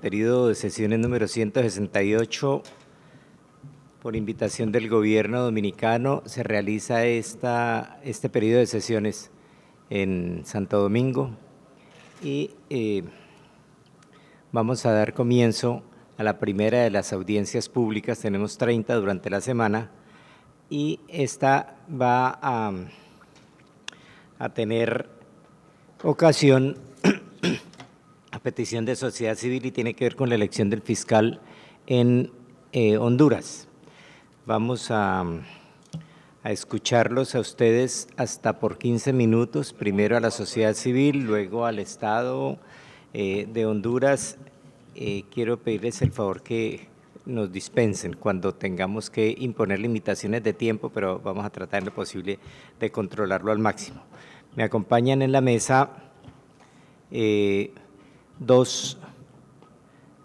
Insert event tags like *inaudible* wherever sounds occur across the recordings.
Periodo de sesiones número 168, por invitación del gobierno dominicano, se realiza esta, este periodo de sesiones en Santo Domingo y eh, vamos a dar comienzo a la primera de las audiencias públicas, tenemos 30 durante la semana y esta va a, a tener ocasión la petición de sociedad civil y tiene que ver con la elección del fiscal en eh, Honduras. Vamos a, escucharlos a ustedes hasta por 15 minutos, primero a la sociedad civil, luego al Estado eh, de Honduras. Eh, quiero pedirles el favor que nos dispensen cuando tengamos que imponer limitaciones de tiempo, pero vamos a tratar en lo posible de controlarlo al máximo. Me acompañan en la mesa dos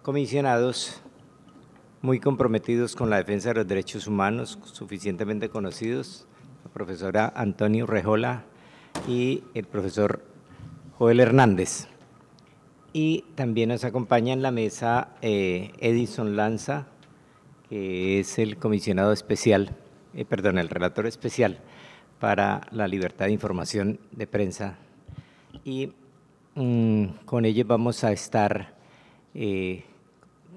comisionados muy comprometidos con la defensa de los derechos humanos, suficientemente conocidos, la profesora Antonio Rejola y el profesor Joel Hernández. Y también nos acompaña en la mesa eh, Edison Lanza, que es el comisionado especial, eh, perdón, el relator especial para la libertad de información de prensa. Y Mm, con ellos vamos a estar eh,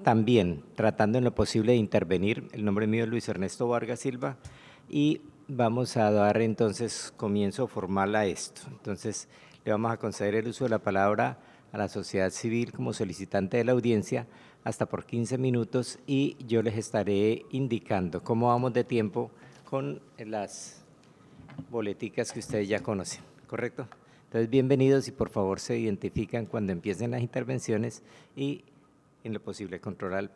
también tratando en lo posible de intervenir. El nombre mío es Luis Ernesto Vargas Silva y vamos a dar entonces comienzo formal a esto. Entonces le vamos a conceder el uso de la palabra a la sociedad civil como solicitante de la audiencia hasta por 15 minutos y yo les estaré indicando cómo vamos de tiempo con las boleticas que ustedes ya conocen, ¿correcto? Entonces, bienvenidos y por favor se identifican cuando empiecen las intervenciones y en lo posible controlar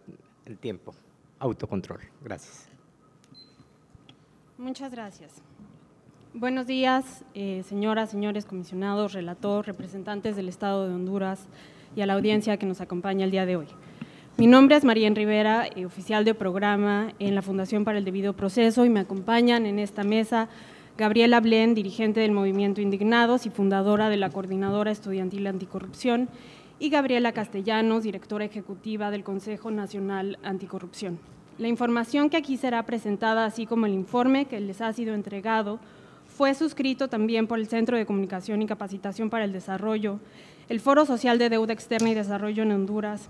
el tiempo. Autocontrol. Gracias. Muchas gracias. Buenos días, eh, señoras, señores comisionados, relator, representantes del Estado de Honduras y a la audiencia que nos acompaña el día de hoy. Mi nombre es María Rivera, eh, oficial de programa en la Fundación para el Debido Proceso y me acompañan en esta mesa Gabriela Blen, dirigente del Movimiento Indignados y fundadora de la Coordinadora Estudiantil Anticorrupción, y Gabriela Castellanos, directora ejecutiva del Consejo Nacional Anticorrupción. La información que aquí será presentada, así como el informe que les ha sido entregado, fue suscrito también por el Centro de Comunicación y Capacitación para el Desarrollo, el Foro Social de Deuda Externa y Desarrollo en Honduras,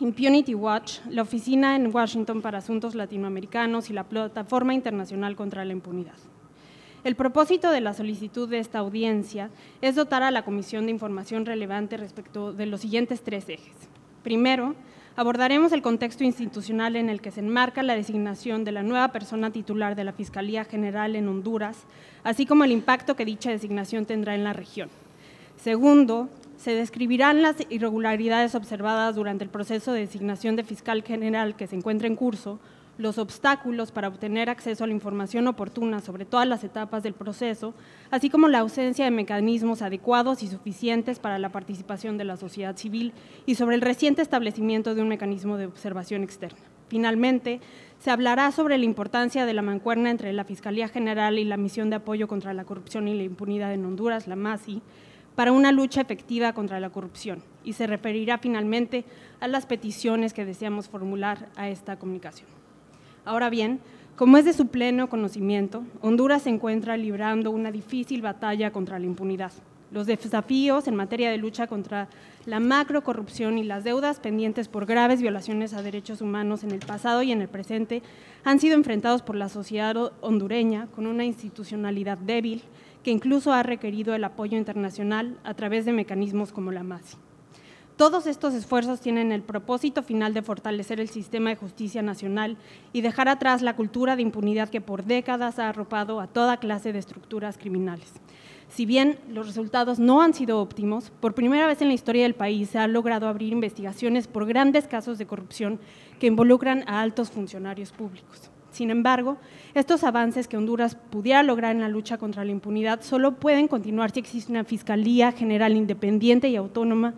Impunity Watch, la Oficina en Washington para Asuntos Latinoamericanos y la Plataforma Internacional contra la Impunidad. El propósito de la solicitud de esta audiencia es dotar a la Comisión de información relevante respecto de los siguientes tres ejes. Primero, abordaremos el contexto institucional en el que se enmarca la designación de la nueva persona titular de la Fiscalía General en Honduras, así como el impacto que dicha designación tendrá en la región. Segundo, se describirán las irregularidades observadas durante el proceso de designación de fiscal general que se encuentra en curso, los obstáculos para obtener acceso a la información oportuna sobre todas las etapas del proceso, así como la ausencia de mecanismos adecuados y suficientes para la participación de la sociedad civil y sobre el reciente establecimiento de un mecanismo de observación externa. Finalmente, se hablará sobre la importancia de la mancuerna entre la Fiscalía General y la Misión de Apoyo contra la Corrupción y la Impunidad en Honduras, la MASI, para una lucha efectiva contra la corrupción y se referirá finalmente a las peticiones que deseamos formular a esta comunicación. Ahora bien, como es de su pleno conocimiento, Honduras se encuentra librando una difícil batalla contra la impunidad. Los desafíos en materia de lucha contra la macrocorrupción y las deudas pendientes por graves violaciones a derechos humanos en el pasado y en el presente han sido enfrentados por la sociedad hondureña con una institucionalidad débil que incluso ha requerido el apoyo internacional a través de mecanismos como la MASI. Todos estos esfuerzos tienen el propósito final de fortalecer el sistema de justicia nacional y dejar atrás la cultura de impunidad que por décadas ha arropado a toda clase de estructuras criminales. Si bien los resultados no han sido óptimos, por primera vez en la historia del país se ha logrado abrir investigaciones por grandes casos de corrupción que involucran a altos funcionarios públicos. Sin embargo, estos avances que Honduras pudiera lograr en la lucha contra la impunidad solo pueden continuar si existe una Fiscalía General independiente y autónoma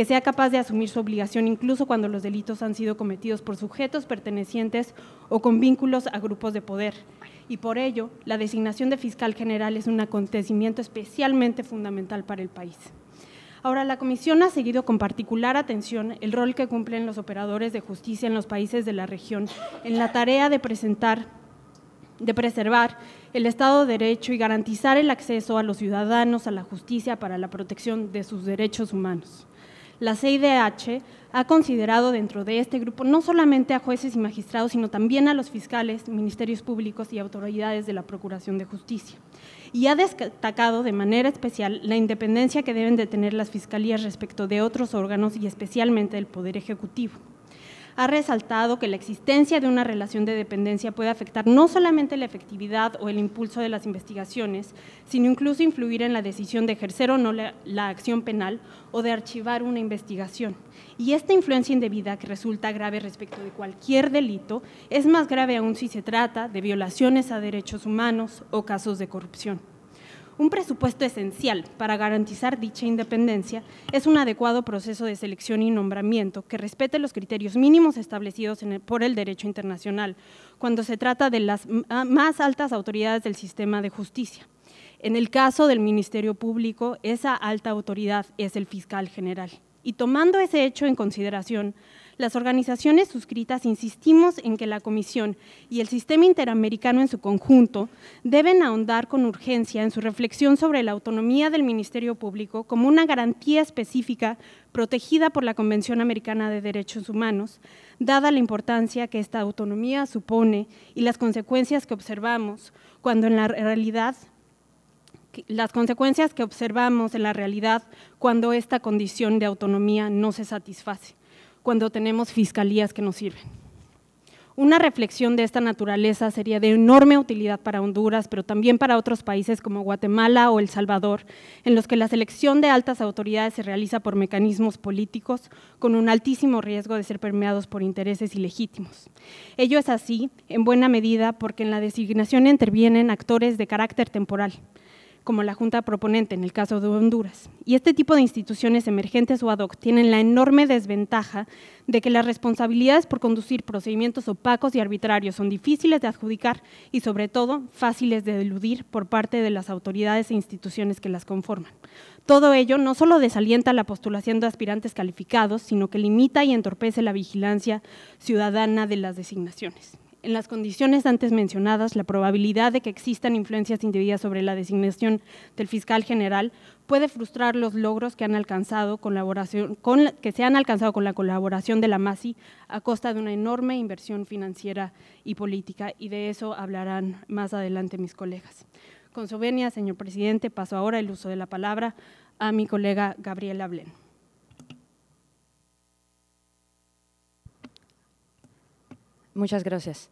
que sea capaz de asumir su obligación incluso cuando los delitos han sido cometidos por sujetos pertenecientes o con vínculos a grupos de poder. Y por ello, la designación de fiscal general es un acontecimiento especialmente fundamental para el país. Ahora, la Comisión ha seguido con particular atención el rol que cumplen los operadores de justicia en los países de la región en la tarea de presentar, de preservar el Estado de Derecho y garantizar el acceso a los ciudadanos a la justicia para la protección de sus derechos humanos la CIDH ha considerado dentro de este grupo no solamente a jueces y magistrados, sino también a los fiscales, ministerios públicos y autoridades de la Procuración de Justicia. Y ha destacado de manera especial la independencia que deben de tener las fiscalías respecto de otros órganos y especialmente del Poder Ejecutivo ha resaltado que la existencia de una relación de dependencia puede afectar no solamente la efectividad o el impulso de las investigaciones, sino incluso influir en la decisión de ejercer o no la, acción penal o de archivar una investigación. Y esta influencia indebida que resulta grave respecto de cualquier delito es más grave aún si se trata de violaciones a derechos humanos o casos de corrupción. Un presupuesto esencial para garantizar dicha independencia es un adecuado proceso de selección y nombramiento que respete los criterios mínimos establecidos por el derecho internacional cuando se trata de las ah, más altas autoridades del sistema de justicia. En el caso del Ministerio Público, esa alta autoridad es el fiscal general. Y tomando ese hecho en consideración, las organizaciones suscritas insistimos en que la Comisión y el sistema interamericano en su conjunto deben ahondar con urgencia en su reflexión sobre la autonomía del Ministerio Público como una garantía específica protegida por la Convención Americana de Derechos Humanos, dada la importancia que esta autonomía supone y las consecuencias que observamos cuando en la realidad las consecuencias que observamos en la realidad cuando esta condición de autonomía no se satisface cuando tenemos fiscalías que nos sirven. Una reflexión de esta naturaleza sería de enorme utilidad para Honduras, pero también para otros países como Guatemala o El Salvador, en los que la selección de altas autoridades se realiza por mecanismos políticos con un altísimo riesgo de ser permeados por intereses ilegítimos. Ello es así, en buena medida, porque en la designación intervienen actores de carácter temporal, como la Junta Proponente en el caso de Honduras. Y este tipo de instituciones emergentes o ad hoc tienen la enorme desventaja de que las responsabilidades por conducir procedimientos opacos y arbitrarios son difíciles de adjudicar y sobre todo fáciles de deludir por parte de las autoridades e instituciones que las conforman. Todo ello no solo desalienta la postulación de aspirantes calificados, sino que limita y entorpece la vigilancia ciudadana de las designaciones en las condiciones antes mencionadas, la probabilidad de que existan influencias indebidas sobre la designación del fiscal general puede frustrar los logros que, han que se han alcanzado con la colaboración de la MASI a costa de una enorme inversión financiera y política, y de eso hablarán más adelante mis colegas. Con su venia, señor presidente, paso ahora el uso de la palabra a mi colega Gabriela Blen. Muchas gracias.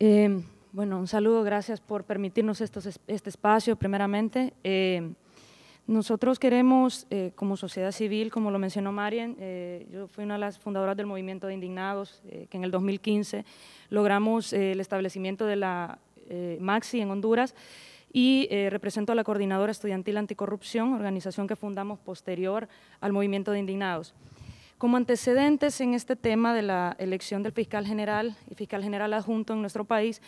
Eh, bueno, un saludo, gracias por permitirnos este espacio, primeramente. Eh, nosotros queremos, eh, como sociedad civil, como lo mencionó Marian, yo fui una de las fundadoras del movimiento de Indignados, que en el 2015 logramos el establecimiento de la MAXI en Honduras y represento a la Coordinadora Estudiantil Anticorrupción, organización que fundamos posterior al movimiento de Indignados. Como antecedentes en este tema de la elección del fiscal general y fiscal general adjunto en nuestro país,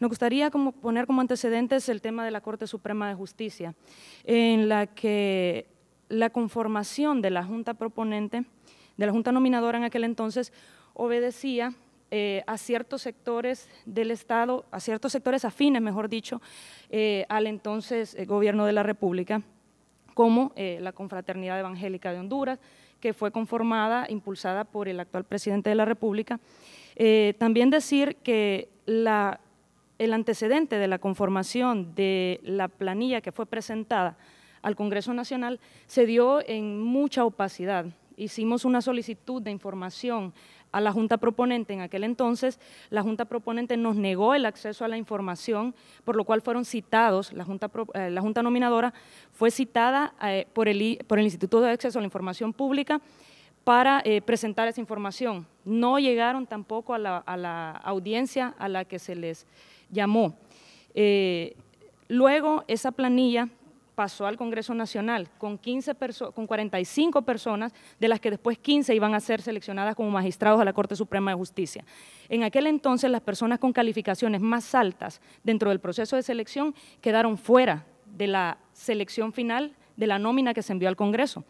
nos gustaría como poner como antecedentes el tema de la Corte Suprema de Justicia, en la que la conformación de la Junta proponente, de la Junta nominadora en aquel entonces, obedecía eh, a ciertos sectores del Estado, a ciertos sectores afines, mejor dicho, eh, al entonces eh, gobierno de la República, como la Confraternidad Evangélica de Honduras, que fue conformada, impulsada por el actual presidente de la República. Eh, también decir que el antecedente de la conformación de la planilla que fue presentada al Congreso Nacional se dio en mucha opacidad. Hicimos una solicitud de información a la Junta Proponente en aquel entonces. La Junta Proponente nos negó el acceso a la información, por lo cual fueron citados, la Junta, eh, la junta Nominadora fue citada eh, por, el, por el Instituto de Acceso a la Información Pública para eh, presentar esa información. No llegaron tampoco a la, a la, audiencia a la que se les llamó. luego, esa planilla pasó al Congreso Nacional con, 15 con 45 personas, de las que después 15 iban a ser seleccionadas como magistrados a la Corte Suprema de Justicia. En aquel entonces las personas con calificaciones más altas dentro del proceso de selección quedaron fuera de la selección final de la nómina que se envió al Congreso.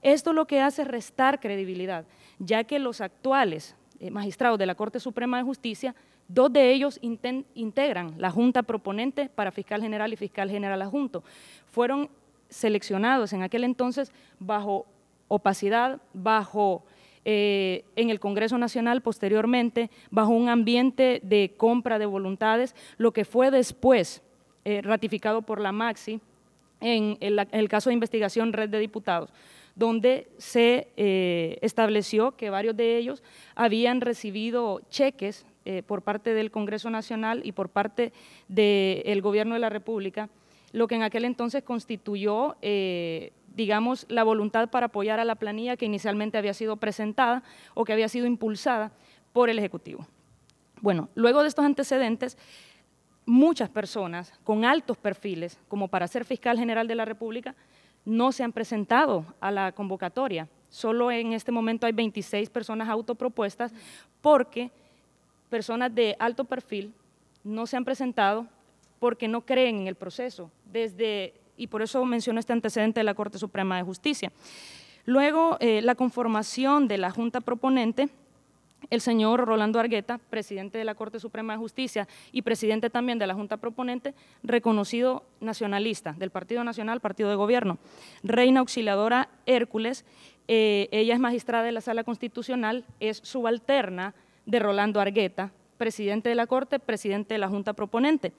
Esto lo que hace es restar credibilidad, ya que los actuales eh, magistrados de la Corte Suprema de Justicia Dos de ellos integran la Junta Proponente para Fiscal General y Fiscal General Adjunto. Fueron seleccionados en aquel entonces bajo opacidad, bajo eh, en el Congreso Nacional posteriormente, bajo un ambiente de compra de voluntades, lo que fue después eh, ratificado por la MAXI en el, caso de investigación Red de Diputados, donde se eh, estableció que varios de ellos habían recibido cheques eh, por parte del Congreso Nacional y por parte del Gobierno de la República, lo que en aquel entonces constituyó, eh, digamos, la voluntad para apoyar a la planilla que inicialmente había sido presentada o que había sido impulsada por el Ejecutivo. Bueno, luego de estos antecedentes, muchas personas con altos perfiles, como para ser fiscal general de la República, no se han presentado a la convocatoria. Solo en este momento hay 26 personas autopropuestas porque personas de alto perfil no se han presentado porque no creen en el proceso, desde, y por eso menciono este antecedente de la Corte Suprema de Justicia. Luego, eh, la conformación de la Junta Proponente, el señor Rolando Argueta, presidente de la Corte Suprema de Justicia y presidente también de la Junta Proponente, reconocido nacionalista del Partido Nacional, Partido de Gobierno. Reina Auxiliadora Hércules, eh, ella es magistrada de la Sala Constitucional, es subalterna de Rolando Argueta, presidente de la Corte, presidente de la Junta Proponente.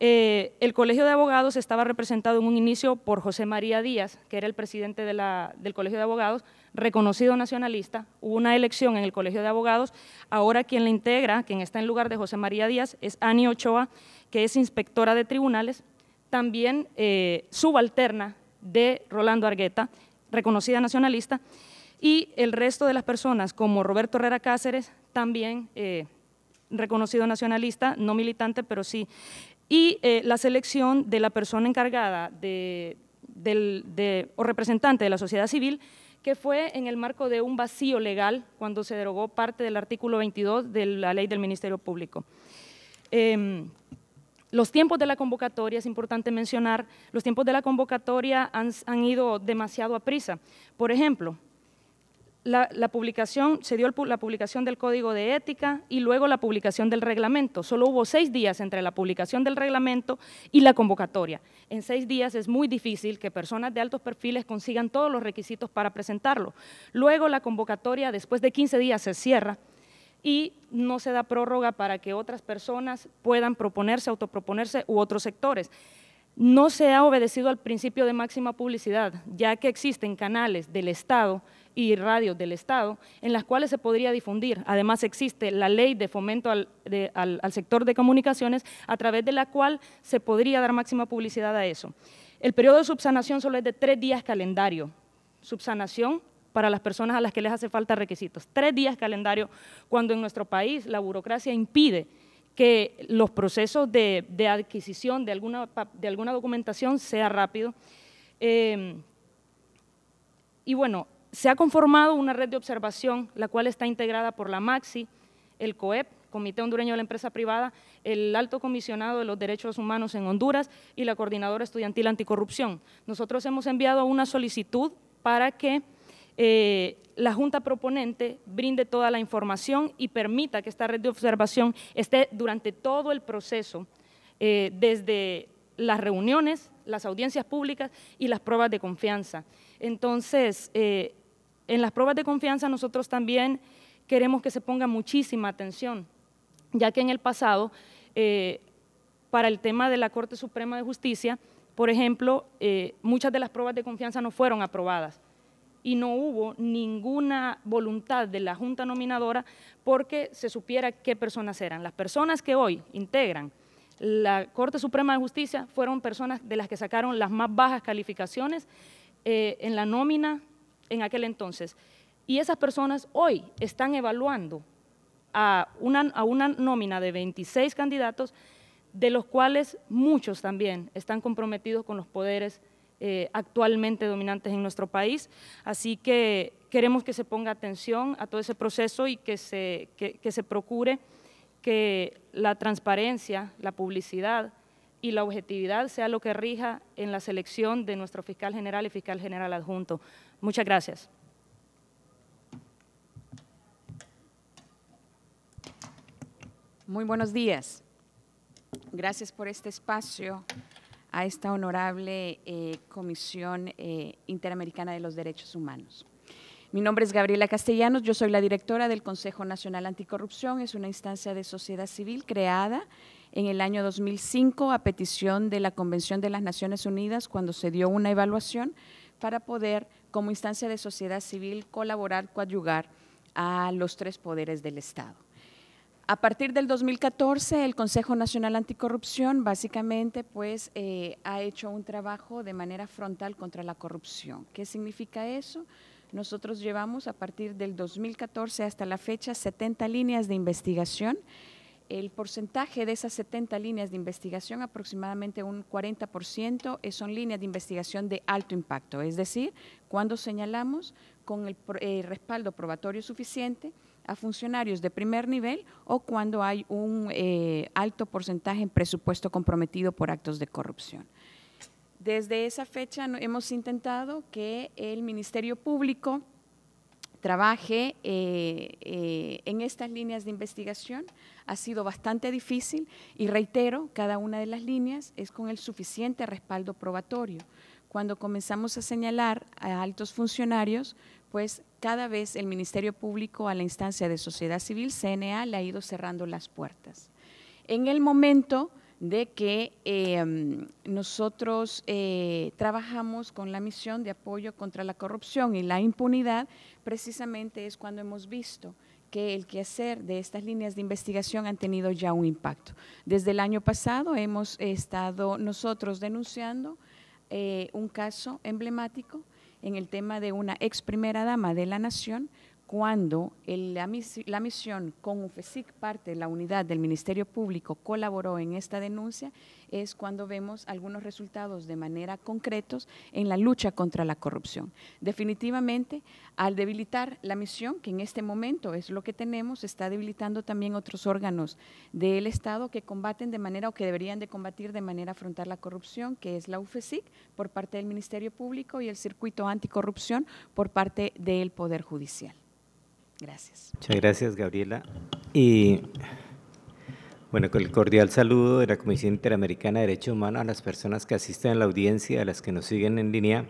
Eh, el Colegio de Abogados estaba representado en un inicio por José María Díaz, que era el presidente del Colegio de Abogados, reconocido nacionalista. Hubo una elección en el Colegio de Abogados. Ahora quien la integra, quien está en lugar de José María Díaz, es Ani Ochoa, que es inspectora de tribunales, también eh, subalterna de Rolando Argueta, reconocida nacionalista. Y el resto de las personas, como Roberto Herrera Cáceres, también eh, reconocido nacionalista, no militante, pero sí. Y eh, la selección de la persona encargada de, o representante de la sociedad civil, que fue en el marco de un vacío legal cuando se derogó parte del artículo 22 de la ley del Ministerio Público. Em, los tiempos de la convocatoria, es importante mencionar, los tiempos de la convocatoria han, han ido demasiado a prisa. Por ejemplo, la, publicación, se dio la publicación del Código de Ética y luego la publicación del reglamento. Solo hubo seis días entre la publicación del reglamento y la convocatoria. En seis días es muy difícil que personas de altos perfiles consigan todos los requisitos para presentarlo. Luego la convocatoria, después de 15 días, se cierra y no se da prórroga para que otras personas puedan proponerse, autoproponerse u otros sectores. No se ha obedecido al principio de máxima publicidad, ya que existen canales del Estado y radios del Estado, en las cuales se podría difundir. Además, existe la ley de fomento al, sector de comunicaciones, a través de la cual se podría dar máxima publicidad a eso. El periodo de subsanación solo es de tres días calendario. Subsanación para las personas a las que les hace falta requisitos. Tres días calendario, cuando en nuestro país la burocracia impide que los procesos de, adquisición de alguna, de alguna documentación sea rápido. Eh, y bueno, se ha conformado una red de observación, la cual está integrada por la MAXI, el COEP, Comité Hondureño de la Empresa Privada, el Alto Comisionado de los Derechos Humanos en Honduras y la Coordinadora Estudiantil Anticorrupción. Nosotros hemos enviado una solicitud para que eh, la Junta Proponente brinde toda la información y permita que esta red de observación esté durante todo el proceso, eh, desde las reuniones, las audiencias públicas y las pruebas de confianza. Entonces, eh, en las pruebas de confianza nosotros también queremos que se ponga muchísima atención, ya que en el pasado, eh, para el tema de la Corte Suprema de Justicia, por ejemplo, eh, muchas de las pruebas de confianza no fueron aprobadas y no hubo ninguna voluntad de la Junta Nominadora porque se supiera qué personas eran. Las personas que hoy integran la Corte Suprema de Justicia fueron personas de las que sacaron las más bajas calificaciones eh, en la nómina en aquel entonces. Y esas personas hoy están evaluando a una, nómina de 26 candidatos, de los cuales muchos también están comprometidos con los poderes eh, actualmente dominantes en nuestro país. Así que queremos que se ponga atención a todo ese proceso y que se, que se procure que la transparencia, la publicidad y la objetividad sea lo que rija en la selección de nuestro fiscal general y fiscal general adjunto. Muchas gracias. Muy buenos días. Gracias por este espacio a esta honorable eh, Comisión eh, Interamericana de los Derechos Humanos. Mi nombre es Gabriela Castellanos, yo soy la directora del Consejo Nacional Anticorrupción, es una instancia de sociedad civil creada en el año 2005 a petición de la Convención de las Naciones Unidas cuando se dio una evaluación para poder como instancia de sociedad civil, colaborar, coadyugar a los tres poderes del Estado. A partir del 2014, el Consejo Nacional Anticorrupción básicamente pues, eh, ha hecho un trabajo de manera frontal contra la corrupción. ¿Qué significa eso? Nosotros llevamos a partir del 2014 hasta la fecha 70 líneas de investigación el porcentaje de esas 70 líneas de investigación, aproximadamente un 40%, eh, son líneas de investigación de alto impacto, es decir, cuando señalamos con el, eh, respaldo probatorio suficiente a funcionarios de primer nivel o cuando hay un eh, alto porcentaje en presupuesto comprometido por actos de corrupción. Desde esa fecha hemos intentado que el Ministerio Público trabaje eh, eh, en estas líneas de investigación. Ha sido bastante difícil y reitero, cada una de las líneas es con el suficiente respaldo probatorio. Cuando comenzamos a señalar a altos funcionarios, pues cada vez el Ministerio Público a la instancia de sociedad civil, CNA, le ha ido cerrando las puertas. En el momento de que em, nosotros eh, trabajamos con la misión de apoyo contra la corrupción y la impunidad, precisamente es cuando hemos visto que el quehacer de estas líneas de investigación han tenido ya un impacto. Desde el año pasado hemos estado nosotros denunciando eh, un caso emblemático en el tema de una ex primera dama de la nación cuando la, misión con UFESIC, parte de la unidad del Ministerio Público, colaboró en esta denuncia, es cuando vemos algunos resultados de manera concretos en la lucha contra la corrupción. Definitivamente, al debilitar la misión, que en este momento es lo que tenemos, está debilitando también otros órganos del Estado que combaten de manera o que deberían de combatir de manera afrontar la corrupción, que es la UFESIC por parte del Ministerio Público y el circuito anticorrupción por parte del Poder Judicial. Gracias. Muchas gracias, Gabriela. Y bueno, con el cordial saludo de la Comisión Interamericana de Derecho Humano a las personas que asisten a la audiencia, a las que nos siguen en línea.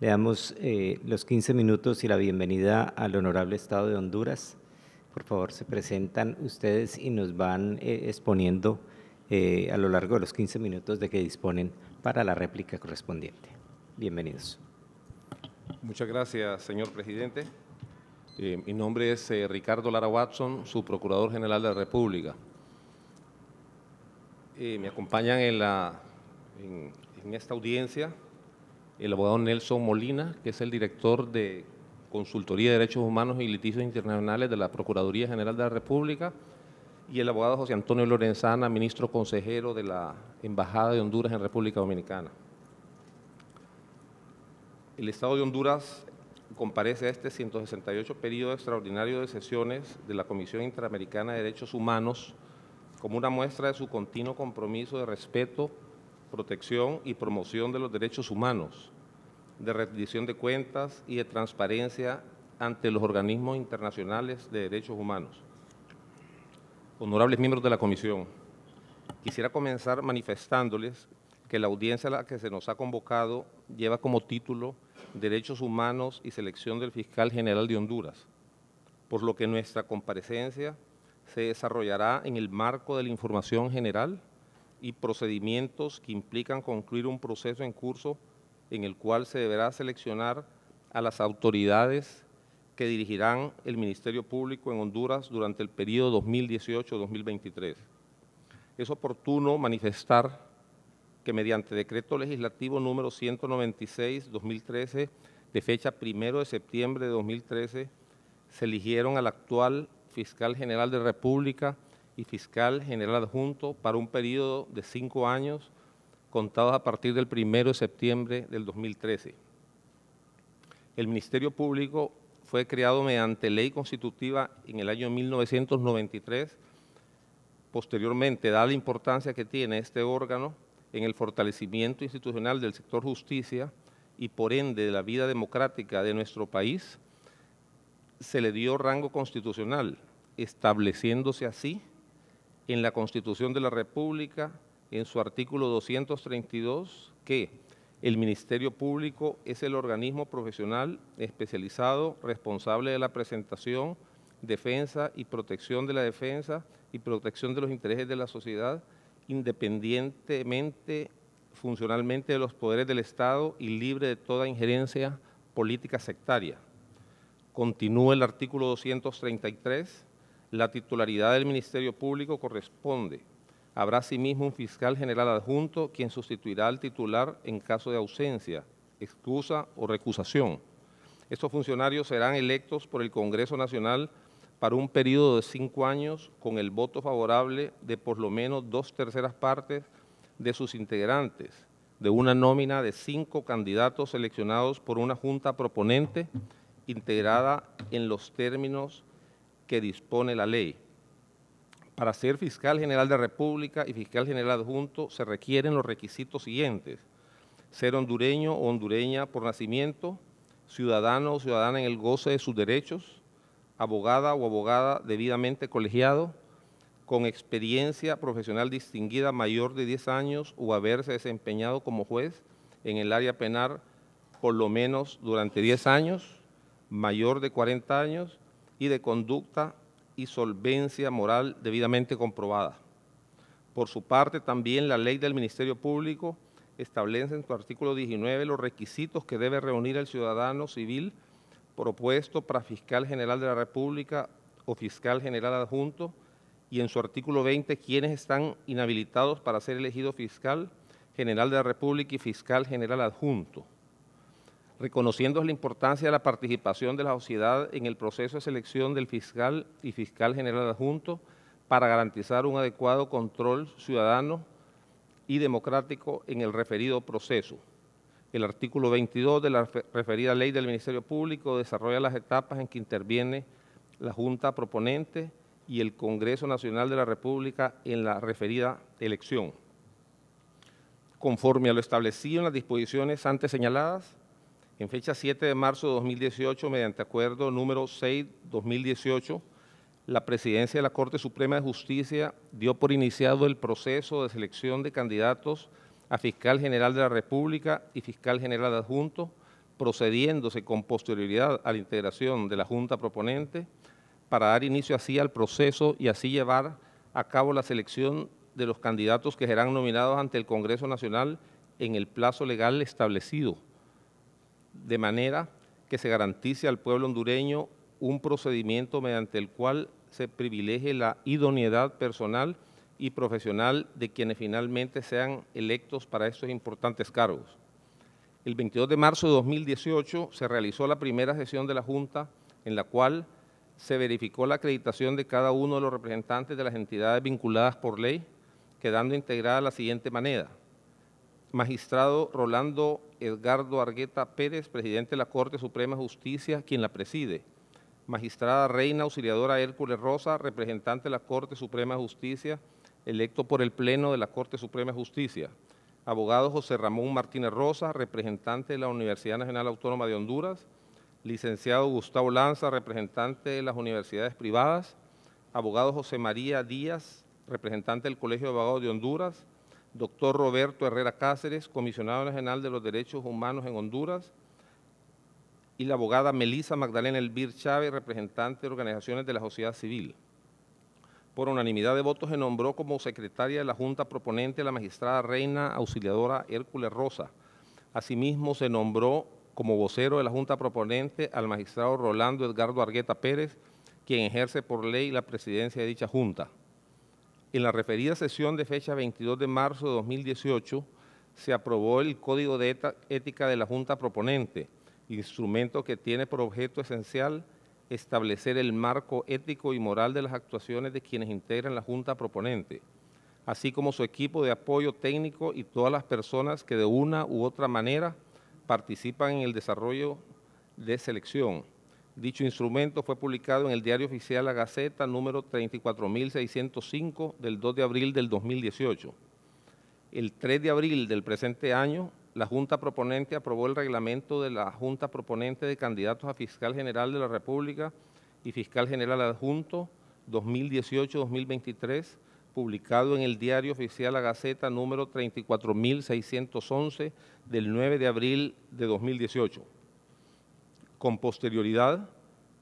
Le damos eh, los 15 minutos y la bienvenida al Honorable Estado de Honduras. Por favor, se presentan ustedes y nos van eh, exponiendo eh, a lo largo de los 15 minutos de que disponen para la réplica correspondiente. Bienvenidos. Muchas gracias, señor presidente. Eh, mi nombre es eh, Ricardo Lara Watson, su Procurador General de la República. Eh, me acompañan en, la, en, en esta audiencia el abogado Nelson Molina, que es el director de Consultoría de Derechos Humanos y Litigios Internacionales de la Procuraduría General de la República, y el abogado José Antonio Lorenzana, ministro consejero de la Embajada de Honduras en República Dominicana. El Estado de Honduras comparece a este 168 periodo extraordinario de sesiones de la Comisión Interamericana de Derechos Humanos como una muestra de su continuo compromiso de respeto, protección y promoción de los derechos humanos, de rendición de cuentas y de transparencia ante los organismos internacionales de derechos humanos. Honorables miembros de la Comisión, quisiera comenzar manifestándoles que la audiencia a la que se nos ha convocado lleva como título Derechos Humanos y Selección del Fiscal General de Honduras, por lo que nuestra comparecencia se desarrollará en el marco de la información general y procedimientos que implican concluir un proceso en curso en el cual se deberá seleccionar a las autoridades que dirigirán el Ministerio Público en Honduras durante el periodo 2018-2023. Es oportuno manifestar que mediante decreto legislativo número 196-2013, de fecha 1 de septiembre de 2013, se eligieron al actual fiscal general de República y fiscal general adjunto para un periodo de cinco años, contados a partir del 1 de septiembre del 2013. El Ministerio Público fue creado mediante ley constitutiva en el año 1993. Posteriormente, dada la importancia que tiene este órgano, en el fortalecimiento institucional del sector justicia y por ende de la vida democrática de nuestro país, se le dio rango constitucional, estableciéndose así en la Constitución de la República, en su artículo 232, que el Ministerio Público es el organismo profesional especializado responsable de la presentación, defensa y protección de la defensa y protección de los intereses de la sociedad independientemente funcionalmente de los poderes del Estado y libre de toda injerencia política sectaria. Continúa el artículo 233, la titularidad del Ministerio Público corresponde. Habrá asimismo un fiscal general adjunto quien sustituirá al titular en caso de ausencia, excusa o recusación. Estos funcionarios serán electos por el Congreso Nacional para un periodo de cinco años con el voto favorable de por lo menos dos terceras partes de sus integrantes, de una nómina de cinco candidatos seleccionados por una junta proponente integrada en los términos que dispone la ley. Para ser fiscal general de República y fiscal general adjunto se requieren los requisitos siguientes. Ser hondureño o hondureña por nacimiento, ciudadano o ciudadana en el goce de sus derechos, abogada o abogada debidamente colegiado, con experiencia profesional distinguida mayor de 10 años o haberse desempeñado como juez en el área penal por lo menos durante 10 años, mayor de 40 años y de conducta y solvencia moral debidamente comprobada. Por su parte, también la ley del Ministerio Público establece en su artículo 19 los requisitos que debe reunir el ciudadano civil propuesto para fiscal general de la República o fiscal general adjunto y en su artículo 20 quienes están inhabilitados para ser elegido fiscal general de la República y fiscal general adjunto, reconociendo la importancia de la participación de la sociedad en el proceso de selección del fiscal y fiscal general adjunto para garantizar un adecuado control ciudadano y democrático en el referido proceso. El artículo 22 de la referida ley del Ministerio Público desarrolla las etapas en que interviene la Junta proponente y el Congreso Nacional de la República en la referida elección. Conforme a lo establecido en las disposiciones antes señaladas, en fecha 7 de marzo de 2018, mediante acuerdo número 6-2018, la Presidencia de la Corte Suprema de Justicia dio por iniciado el proceso de selección de candidatos a Fiscal General de la República y Fiscal General Adjunto, procediéndose con posterioridad a la integración de la Junta proponente para dar inicio así al proceso y así llevar a cabo la selección de los candidatos que serán nominados ante el Congreso Nacional en el plazo legal establecido, de manera que se garantice al pueblo hondureño un procedimiento mediante el cual se privilegie la idoneidad personal y profesional de quienes finalmente sean electos para estos importantes cargos. El 22 de marzo de 2018 se realizó la primera sesión de la Junta en la cual se verificó la acreditación de cada uno de los representantes de las entidades vinculadas por ley, quedando integrada de la siguiente manera. Magistrado Rolando Edgardo Argueta Pérez, presidente de la Corte Suprema de Justicia, quien la preside. Magistrada Reina Auxiliadora Hércules Rosa, representante de la Corte Suprema de Justicia, electo por el Pleno de la Corte Suprema de Justicia. Abogado José Ramón Martínez Rosa, representante de la Universidad Nacional Autónoma de Honduras. Licenciado Gustavo Lanza, representante de las universidades privadas. Abogado José María Díaz, representante del Colegio de Abogados de Honduras. Doctor Roberto Herrera Cáceres, comisionado nacional de los derechos humanos en Honduras y la abogada Melisa Magdalena Elvir Chávez, representante de organizaciones de la sociedad civil por unanimidad de votos, se nombró como secretaria de la Junta proponente la magistrada Reina Auxiliadora Hércules Rosa. Asimismo, se nombró como vocero de la Junta proponente al magistrado Rolando Edgardo Argueta Pérez, quien ejerce por ley la presidencia de dicha Junta. En la referida sesión de fecha 22 de marzo de 2018, se aprobó el Código de Ética de la Junta proponente, instrumento que tiene por objeto esencial establecer el marco ético y moral de las actuaciones de quienes integran la Junta proponente, así como su equipo de apoyo técnico y todas las personas que de una u otra manera participan en el desarrollo de selección. Dicho instrumento fue publicado en el diario oficial La Gaceta número 34.605 del 2 de abril del 2018. El 3 de abril del presente año, la Junta Proponente aprobó el reglamento de la Junta Proponente de Candidatos a Fiscal General de la República y Fiscal General Adjunto 2018-2023, publicado en el Diario Oficial La Gaceta número 34.611 del 9 de abril de 2018. Con posterioridad,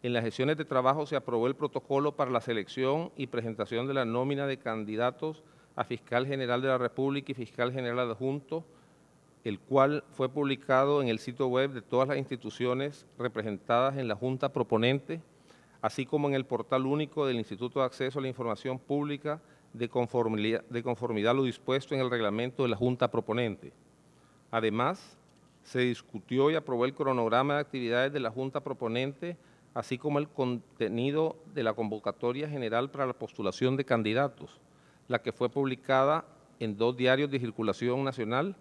en las sesiones de trabajo se aprobó el protocolo para la selección y presentación de la nómina de candidatos a Fiscal General de la República y Fiscal General Adjunto el cual fue publicado en el sitio web de todas las instituciones representadas en la Junta Proponente, así como en el portal único del Instituto de Acceso a la Información Pública de conformidad, de a lo dispuesto en el reglamento de la Junta Proponente. Además, se discutió y aprobó el cronograma de actividades de la Junta Proponente, así como el contenido de la convocatoria general para la postulación de candidatos, la que fue publicada en dos diarios de circulación nacional,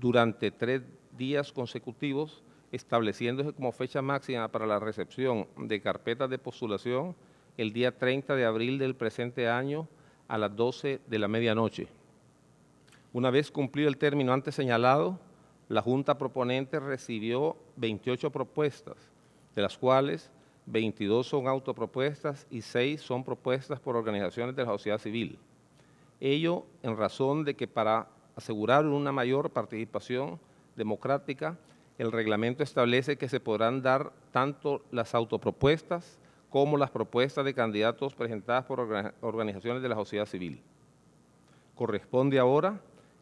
durante tres días consecutivos, estableciéndose como fecha máxima para la recepción de carpetas de postulación el día 30 de abril del presente año a las 12 de la medianoche. Una vez cumplido el término antes señalado, la Junta proponente recibió 28 propuestas, de las cuales 22 son autopropuestas y 6 son propuestas por organizaciones de la sociedad civil. Ello en razón de que para asegurar una mayor participación democrática, el reglamento establece que se podrán dar tanto las autopropuestas como las propuestas de candidatos presentadas por organizaciones de la sociedad civil. Corresponde ahora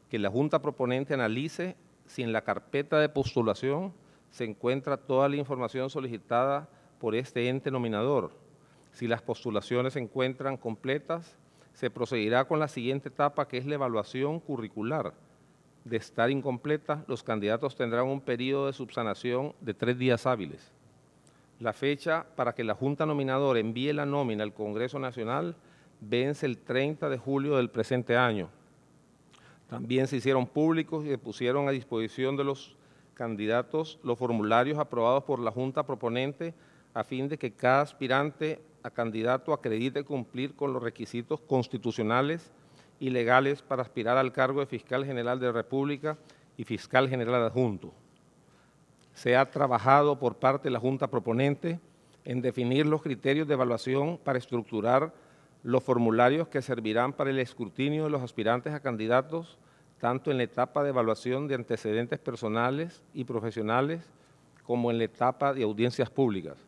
que la Junta Proponente analice si en la carpeta de postulación se encuentra toda la información solicitada por este ente nominador, si las postulaciones se encuentran completas se procederá con la siguiente etapa, que es la evaluación curricular. De estar incompleta, los candidatos tendrán un periodo de subsanación de tres días hábiles. La fecha para que la Junta Nominadora envíe la nómina al Congreso Nacional vence el 30 de julio del presente año. También se hicieron públicos y se pusieron a disposición de los candidatos los formularios aprobados por la Junta Proponente a fin de que cada aspirante a candidato acredite cumplir con los requisitos constitucionales y legales para aspirar al cargo de fiscal general de la República y fiscal general adjunto. Se ha trabajado por parte de la Junta proponente en definir los criterios de evaluación para estructurar los formularios que servirán para el escrutinio de los aspirantes a candidatos, tanto en la etapa de evaluación de antecedentes personales y profesionales, como en la etapa de audiencias públicas.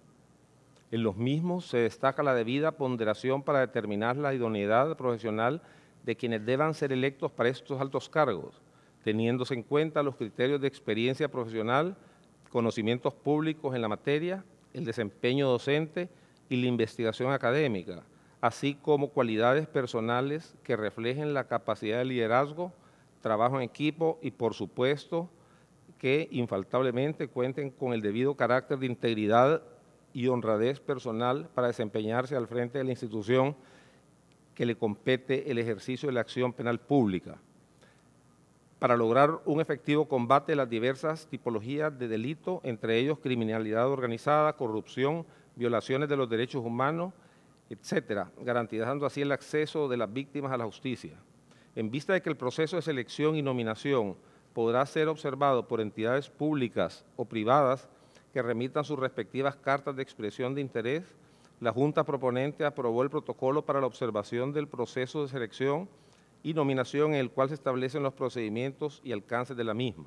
En los mismos se destaca la debida ponderación para determinar la idoneidad profesional de quienes deban ser electos para estos altos cargos, teniéndose en cuenta los criterios de experiencia profesional, conocimientos públicos en la materia, el desempeño docente y la investigación académica, así como cualidades personales que reflejen la capacidad de liderazgo, trabajo en equipo y, por supuesto, que infaltablemente cuenten con el debido carácter de integridad y honradez personal para desempeñarse al frente de la institución que le compete el ejercicio de la acción penal pública, para lograr un efectivo combate de las diversas tipologías de delito, entre ellos criminalidad organizada, corrupción, violaciones de los derechos humanos, etcétera, garantizando así el acceso de las víctimas a la justicia. En vista de que el proceso de selección y nominación podrá ser observado por entidades públicas o privadas que remitan sus respectivas cartas de expresión de interés. La Junta Proponente aprobó el protocolo para la observación del proceso de selección y nominación en el cual se establecen los procedimientos y alcances de la misma.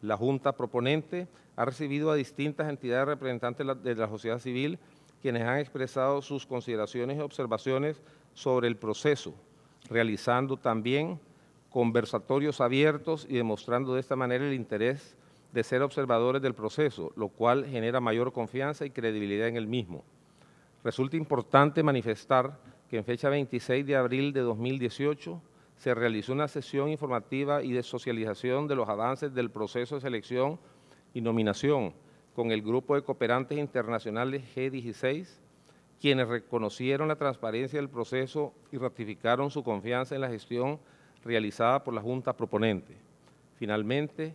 La Junta Proponente ha recibido a distintas entidades representantes de la sociedad civil quienes han expresado sus consideraciones y observaciones sobre el proceso, realizando también conversatorios abiertos y demostrando de esta manera el interés de ser observadores del proceso, lo cual genera mayor confianza y credibilidad en el mismo. Resulta importante manifestar que en fecha 26 de abril de 2018 se realizó una sesión informativa y de socialización de los avances del proceso de selección y nominación con el grupo de cooperantes internacionales G16, quienes reconocieron la transparencia del proceso y ratificaron su confianza en la gestión realizada por la Junta proponente. Finalmente,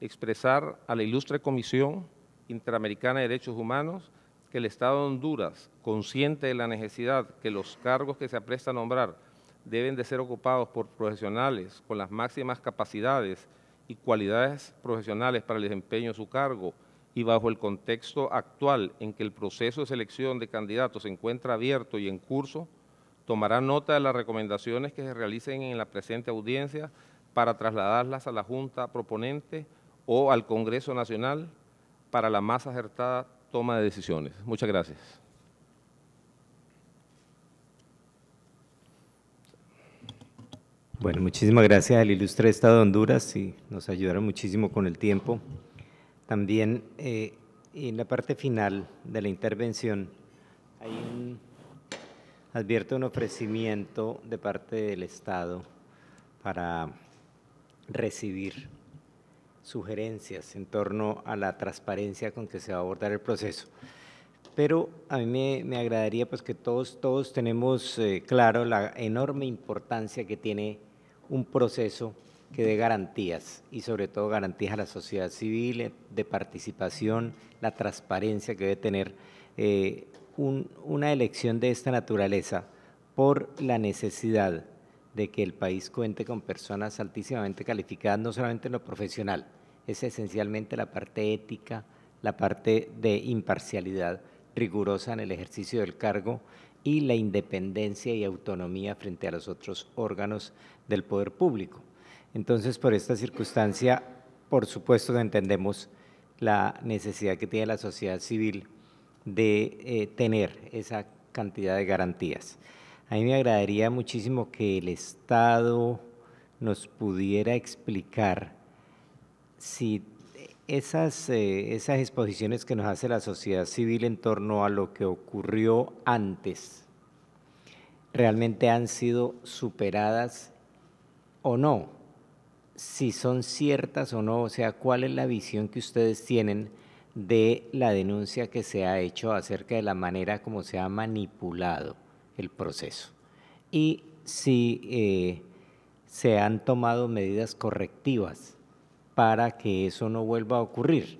expresar a la ilustre Comisión Interamericana de Derechos Humanos que el Estado de Honduras, consciente de la necesidad que los cargos que se apresta a nombrar deben de ser ocupados por profesionales con las máximas capacidades y cualidades profesionales para el desempeño de su cargo y bajo el contexto actual en que el proceso de selección de candidatos se encuentra abierto y en curso, tomará nota de las recomendaciones que se realicen en la presente audiencia para trasladarlas a la Junta proponente o al Congreso Nacional para la más acertada toma de decisiones. Muchas gracias. Bueno, muchísimas gracias al ilustre Estado de Honduras y nos ayudaron muchísimo con el tiempo. También eh, en la parte final de la intervención hay un, advierto un ofrecimiento de parte del Estado para recibir sugerencias en torno a la transparencia con que se va a abordar el proceso. Pero a mí me, agradaría pues que todos, todos tenemos eh, claro la enorme importancia que tiene un proceso que dé garantías y sobre todo garantías a la sociedad civil eh, de participación, la transparencia que debe tener eh, una elección de esta naturaleza por la necesidad de que el país cuente con personas altísimamente calificadas, no solamente en lo profesional, es esencialmente la parte ética, la parte de imparcialidad rigurosa en el ejercicio del cargo y la independencia y autonomía frente a los otros órganos del poder público. Entonces, por esta circunstancia, por supuesto entendemos la necesidad que tiene la sociedad civil de eh, tener esa cantidad de garantías. A mí me agradaría muchísimo que el Estado nos pudiera explicar si eh, esas, exposiciones que nos hace la sociedad civil en torno a lo que ocurrió antes realmente han sido superadas o no, si son ciertas o no, o sea, cuál es la visión que ustedes tienen de la denuncia que se ha hecho acerca de la manera como se ha manipulado el proceso y si eh, se han tomado medidas correctivas para que eso no vuelva a ocurrir,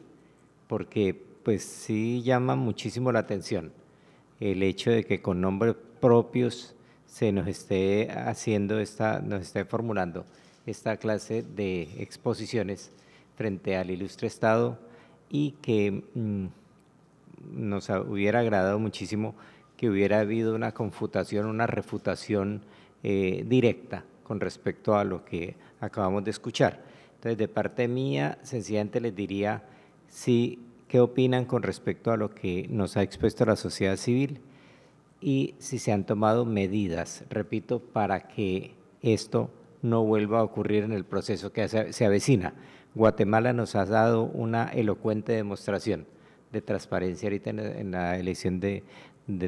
porque pues sí llama muchísimo la atención el hecho de que con nombres propios se nos esté haciendo esta, nos esté formulando esta clase de exposiciones frente al ilustre Estado y que mm, nos hubiera agradado muchísimo que hubiera habido una confutación, una refutación eh, directa con respecto a lo que acabamos de escuchar. Entonces, de parte mía, sencillamente les diría qué opinan con respecto a lo que nos ha expuesto la sociedad civil y si se han tomado medidas, repito, para que esto no vuelva a ocurrir en el proceso que se avecina. Guatemala nos ha dado una elocuente demostración de transparencia ahorita en la elección de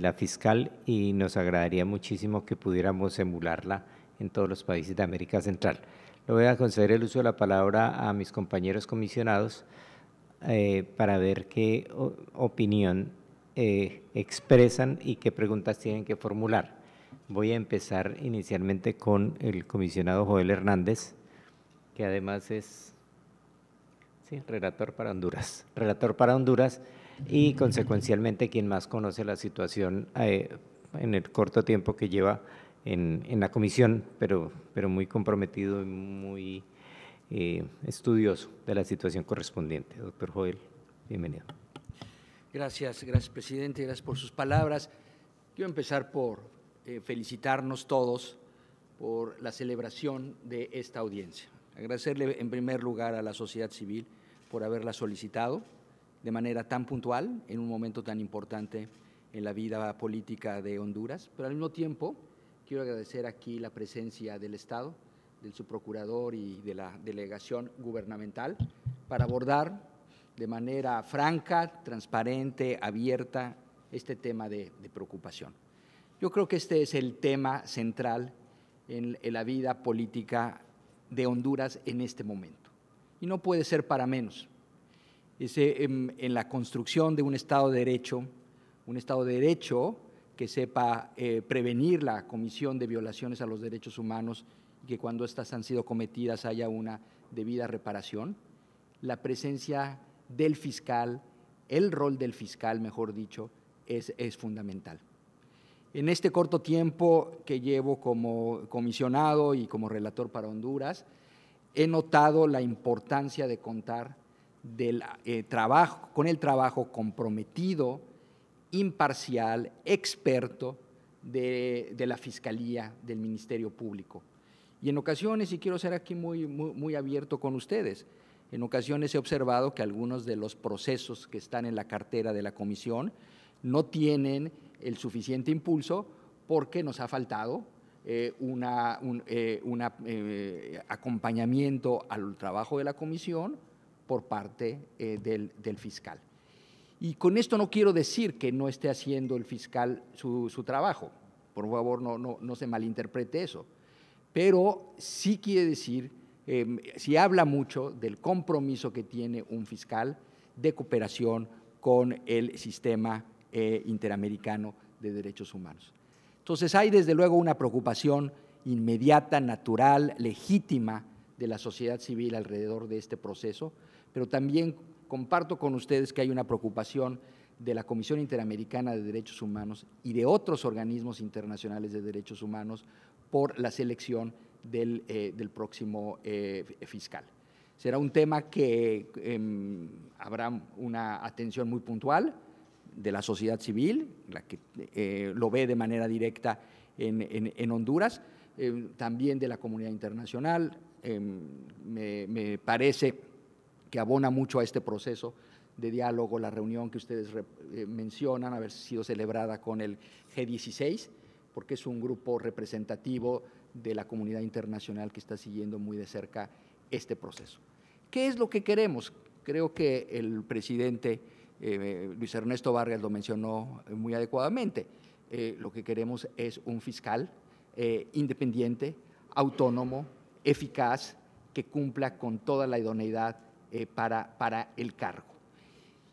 la fiscal y nos agradaría muchísimo que pudiéramos emularla en todos los países de América Central. Le voy a conceder el uso de la palabra a mis compañeros comisionados eh, para ver qué opinión eh, expresan y qué preguntas tienen que formular. Voy a empezar inicialmente con el comisionado Joel Hernández, que además es relator para Honduras. Relator para Honduras y consecuencialmente quien más conoce la situación eh, en el corto tiempo que lleva en, la comisión, pero, pero muy comprometido y muy eh, estudioso de la situación correspondiente. Doctor Joel, bienvenido. Gracias, gracias presidente, gracias por sus palabras. Quiero empezar por eh, felicitarnos todos por la celebración de esta audiencia. Agradecerle en primer lugar a la sociedad civil por haberla solicitado de manera tan puntual en un momento tan importante en la vida política de Honduras, pero al mismo tiempo Quiero agradecer aquí la presencia del Estado, del subprocurador y de la delegación gubernamental para abordar de manera franca, transparente, abierta este tema de, preocupación. Yo creo que este es el tema central en, la vida política de Honduras en este momento. Y no puede ser para menos. en, em, en la construcción de un Estado de Derecho, un Estado de Derecho que sepa eh, prevenir la comisión de violaciones a los derechos humanos y que cuando éstas han sido cometidas haya una debida reparación. La presencia del fiscal, el rol del fiscal, mejor dicho, es, fundamental. En este corto tiempo que llevo como comisionado y como relator para Honduras, he notado la importancia de contar del, eh, trabajo, con el trabajo comprometido, imparcial, experto de, la Fiscalía, del Ministerio Público. Y en ocasiones, y quiero ser aquí muy, muy, abierto con ustedes, en ocasiones he observado que algunos de los procesos que están en la cartera de la Comisión no tienen el suficiente impulso porque nos ha faltado eh, un eh, eh, acompañamiento al trabajo de la comisión por parte del, del fiscal. Y con esto no quiero decir que no esté haciendo el fiscal su, trabajo, por favor no, no, se malinterprete eso, pero sí quiere decir, eh, sí habla mucho del compromiso que tiene un fiscal de cooperación con el sistema eh, interamericano de derechos humanos. Entonces hay desde luego una preocupación inmediata, natural, legítima de la sociedad civil alrededor de este proceso, pero también comparto con ustedes que hay una preocupación de la Comisión Interamericana de Derechos Humanos y de otros organismos internacionales de derechos humanos por la selección del, eh, próximo eh, fiscal. Será un tema que em, habrá una atención muy puntual de la sociedad civil, la que eh, lo ve de manera directa en, Honduras, em, también de la comunidad internacional. Em, me, me parece que abona mucho a este proceso de diálogo, la reunión que ustedes eh, mencionan, haber sido celebrada con el G16, porque es un grupo representativo de la comunidad internacional que está siguiendo muy de cerca este proceso. ¿Qué es lo que queremos? Creo que el presidente eh, Luis Ernesto Vargas lo mencionó muy adecuadamente. Eh, lo que queremos es un fiscal independiente, autónomo, eficaz, que cumpla con toda la idoneidad eh, para, el cargo.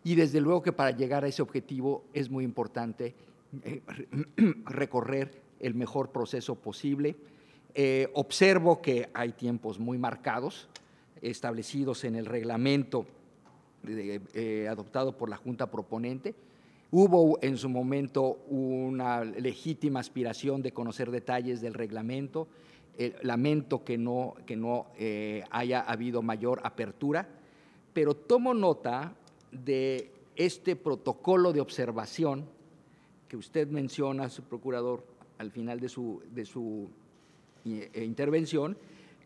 Y desde luego que para llegar a ese objetivo es muy importante eh, *clears throat* recorrer el mejor proceso posible. Eh, observo que hay tiempos muy marcados, establecidos en el reglamento adoptado por la Junta Proponente. Hubo en su momento una legítima aspiración de conocer detalles del reglamento. lamento que que no haya habido mayor apertura pero tomo nota de este protocolo de observación que usted menciona, su procurador, al final de su, eh, intervención,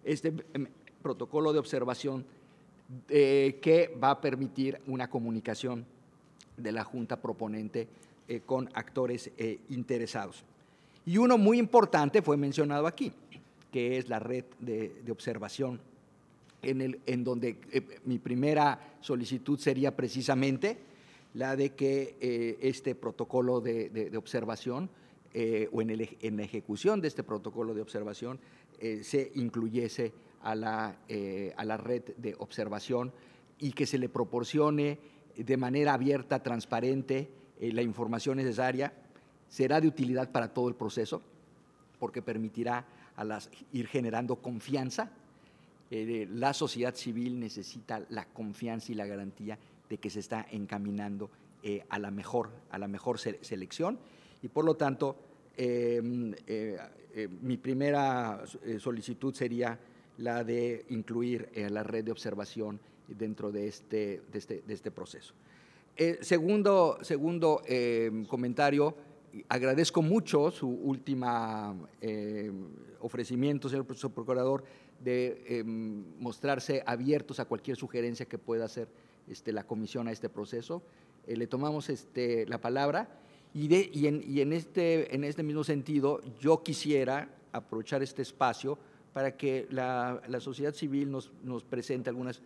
este em, protocolo de observación eh, que va a permitir una comunicación de la Junta proponente eh, con actores interesados. Y uno muy importante fue mencionado aquí, que es la red de observación en, donde eh, mi primera solicitud sería precisamente la de que eh, este protocolo de, observación eh, o en, el, en, la ejecución de este protocolo de observación se incluyese a la, a la red de observación y que se le proporcione de manera abierta, transparente, la información necesaria. Será de utilidad para todo el proceso porque permitirá a las, ir generando confianza eh, la sociedad civil necesita la confianza y la garantía de que se está encaminando eh, a la mejor, a la mejor selección y por lo tanto em, eh, mi primera solicitud sería la de incluir la red de observación dentro de este, de este, de este proceso. segundo segundo em, comentario, agradezco mucho su última em, ofrecimiento, señor profesor procurador, de em, mostrarse abiertos a cualquier sugerencia que pueda hacer este, la comisión a este proceso. Eh, le tomamos este, la palabra y, de, y, en, y en, este, en este mismo sentido yo quisiera aprovechar este espacio para que la, la sociedad civil nos, nos presente algunas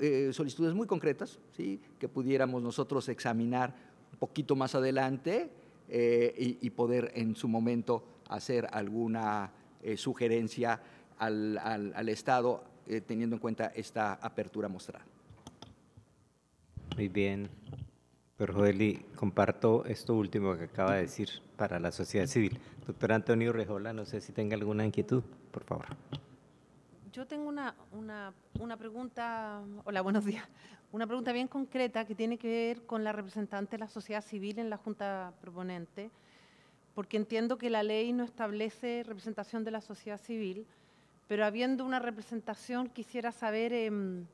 eh, solicitudes muy concretas ¿sí? que pudiéramos nosotros examinar un poquito más adelante eh, y, y, poder en su momento hacer alguna sugerencia al, Estado eh, teniendo en cuenta esta apertura mostrada. Muy bien. Pero, Joeli, comparto esto último que acaba de decir para la sociedad civil. Doctor Antonio Rejola, no sé si tenga alguna inquietud, por favor. Yo tengo una, una pregunta, hola, buenos días, una pregunta bien concreta que tiene que ver con la representante de la sociedad civil en la Junta Proponente, porque entiendo que la ley no establece representación de la sociedad civil, pero habiendo una representación quisiera saber em,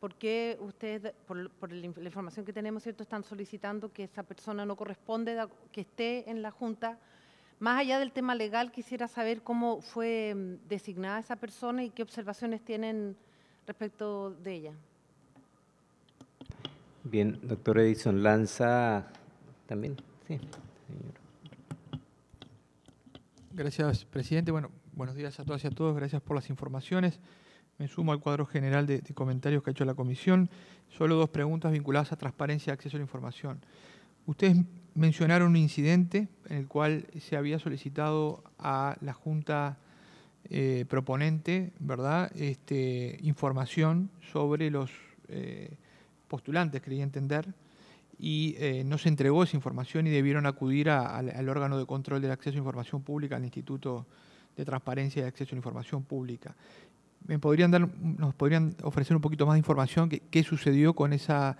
por qué ustedes, por, la información que tenemos, ¿cierto?, están solicitando que esa persona no corresponde, que esté en la Junta. Más allá del tema legal, quisiera saber cómo fue em, designada esa persona y qué observaciones tienen respecto de ella. Bien, doctor Edison Lanza, también, sí, Gracias, presidente. Bueno, Buenos días a todas y a todos, gracias por las informaciones. Me sumo al cuadro general de, comentarios que ha hecho la comisión. Solo dos preguntas vinculadas a transparencia y acceso a la información. Ustedes mencionaron un incidente en el cual se había solicitado a la Junta eh, proponente, ¿verdad?, este, información sobre los eh, postulantes, quería entender, y eh, no se entregó esa información y debieron acudir al órgano de control del acceso a información pública, al Instituto de transparencia y acceso a la información pública. ¿Me podrían dar, ¿Nos podrían ofrecer un poquito más de información? ¿Qué, qué sucedió con esa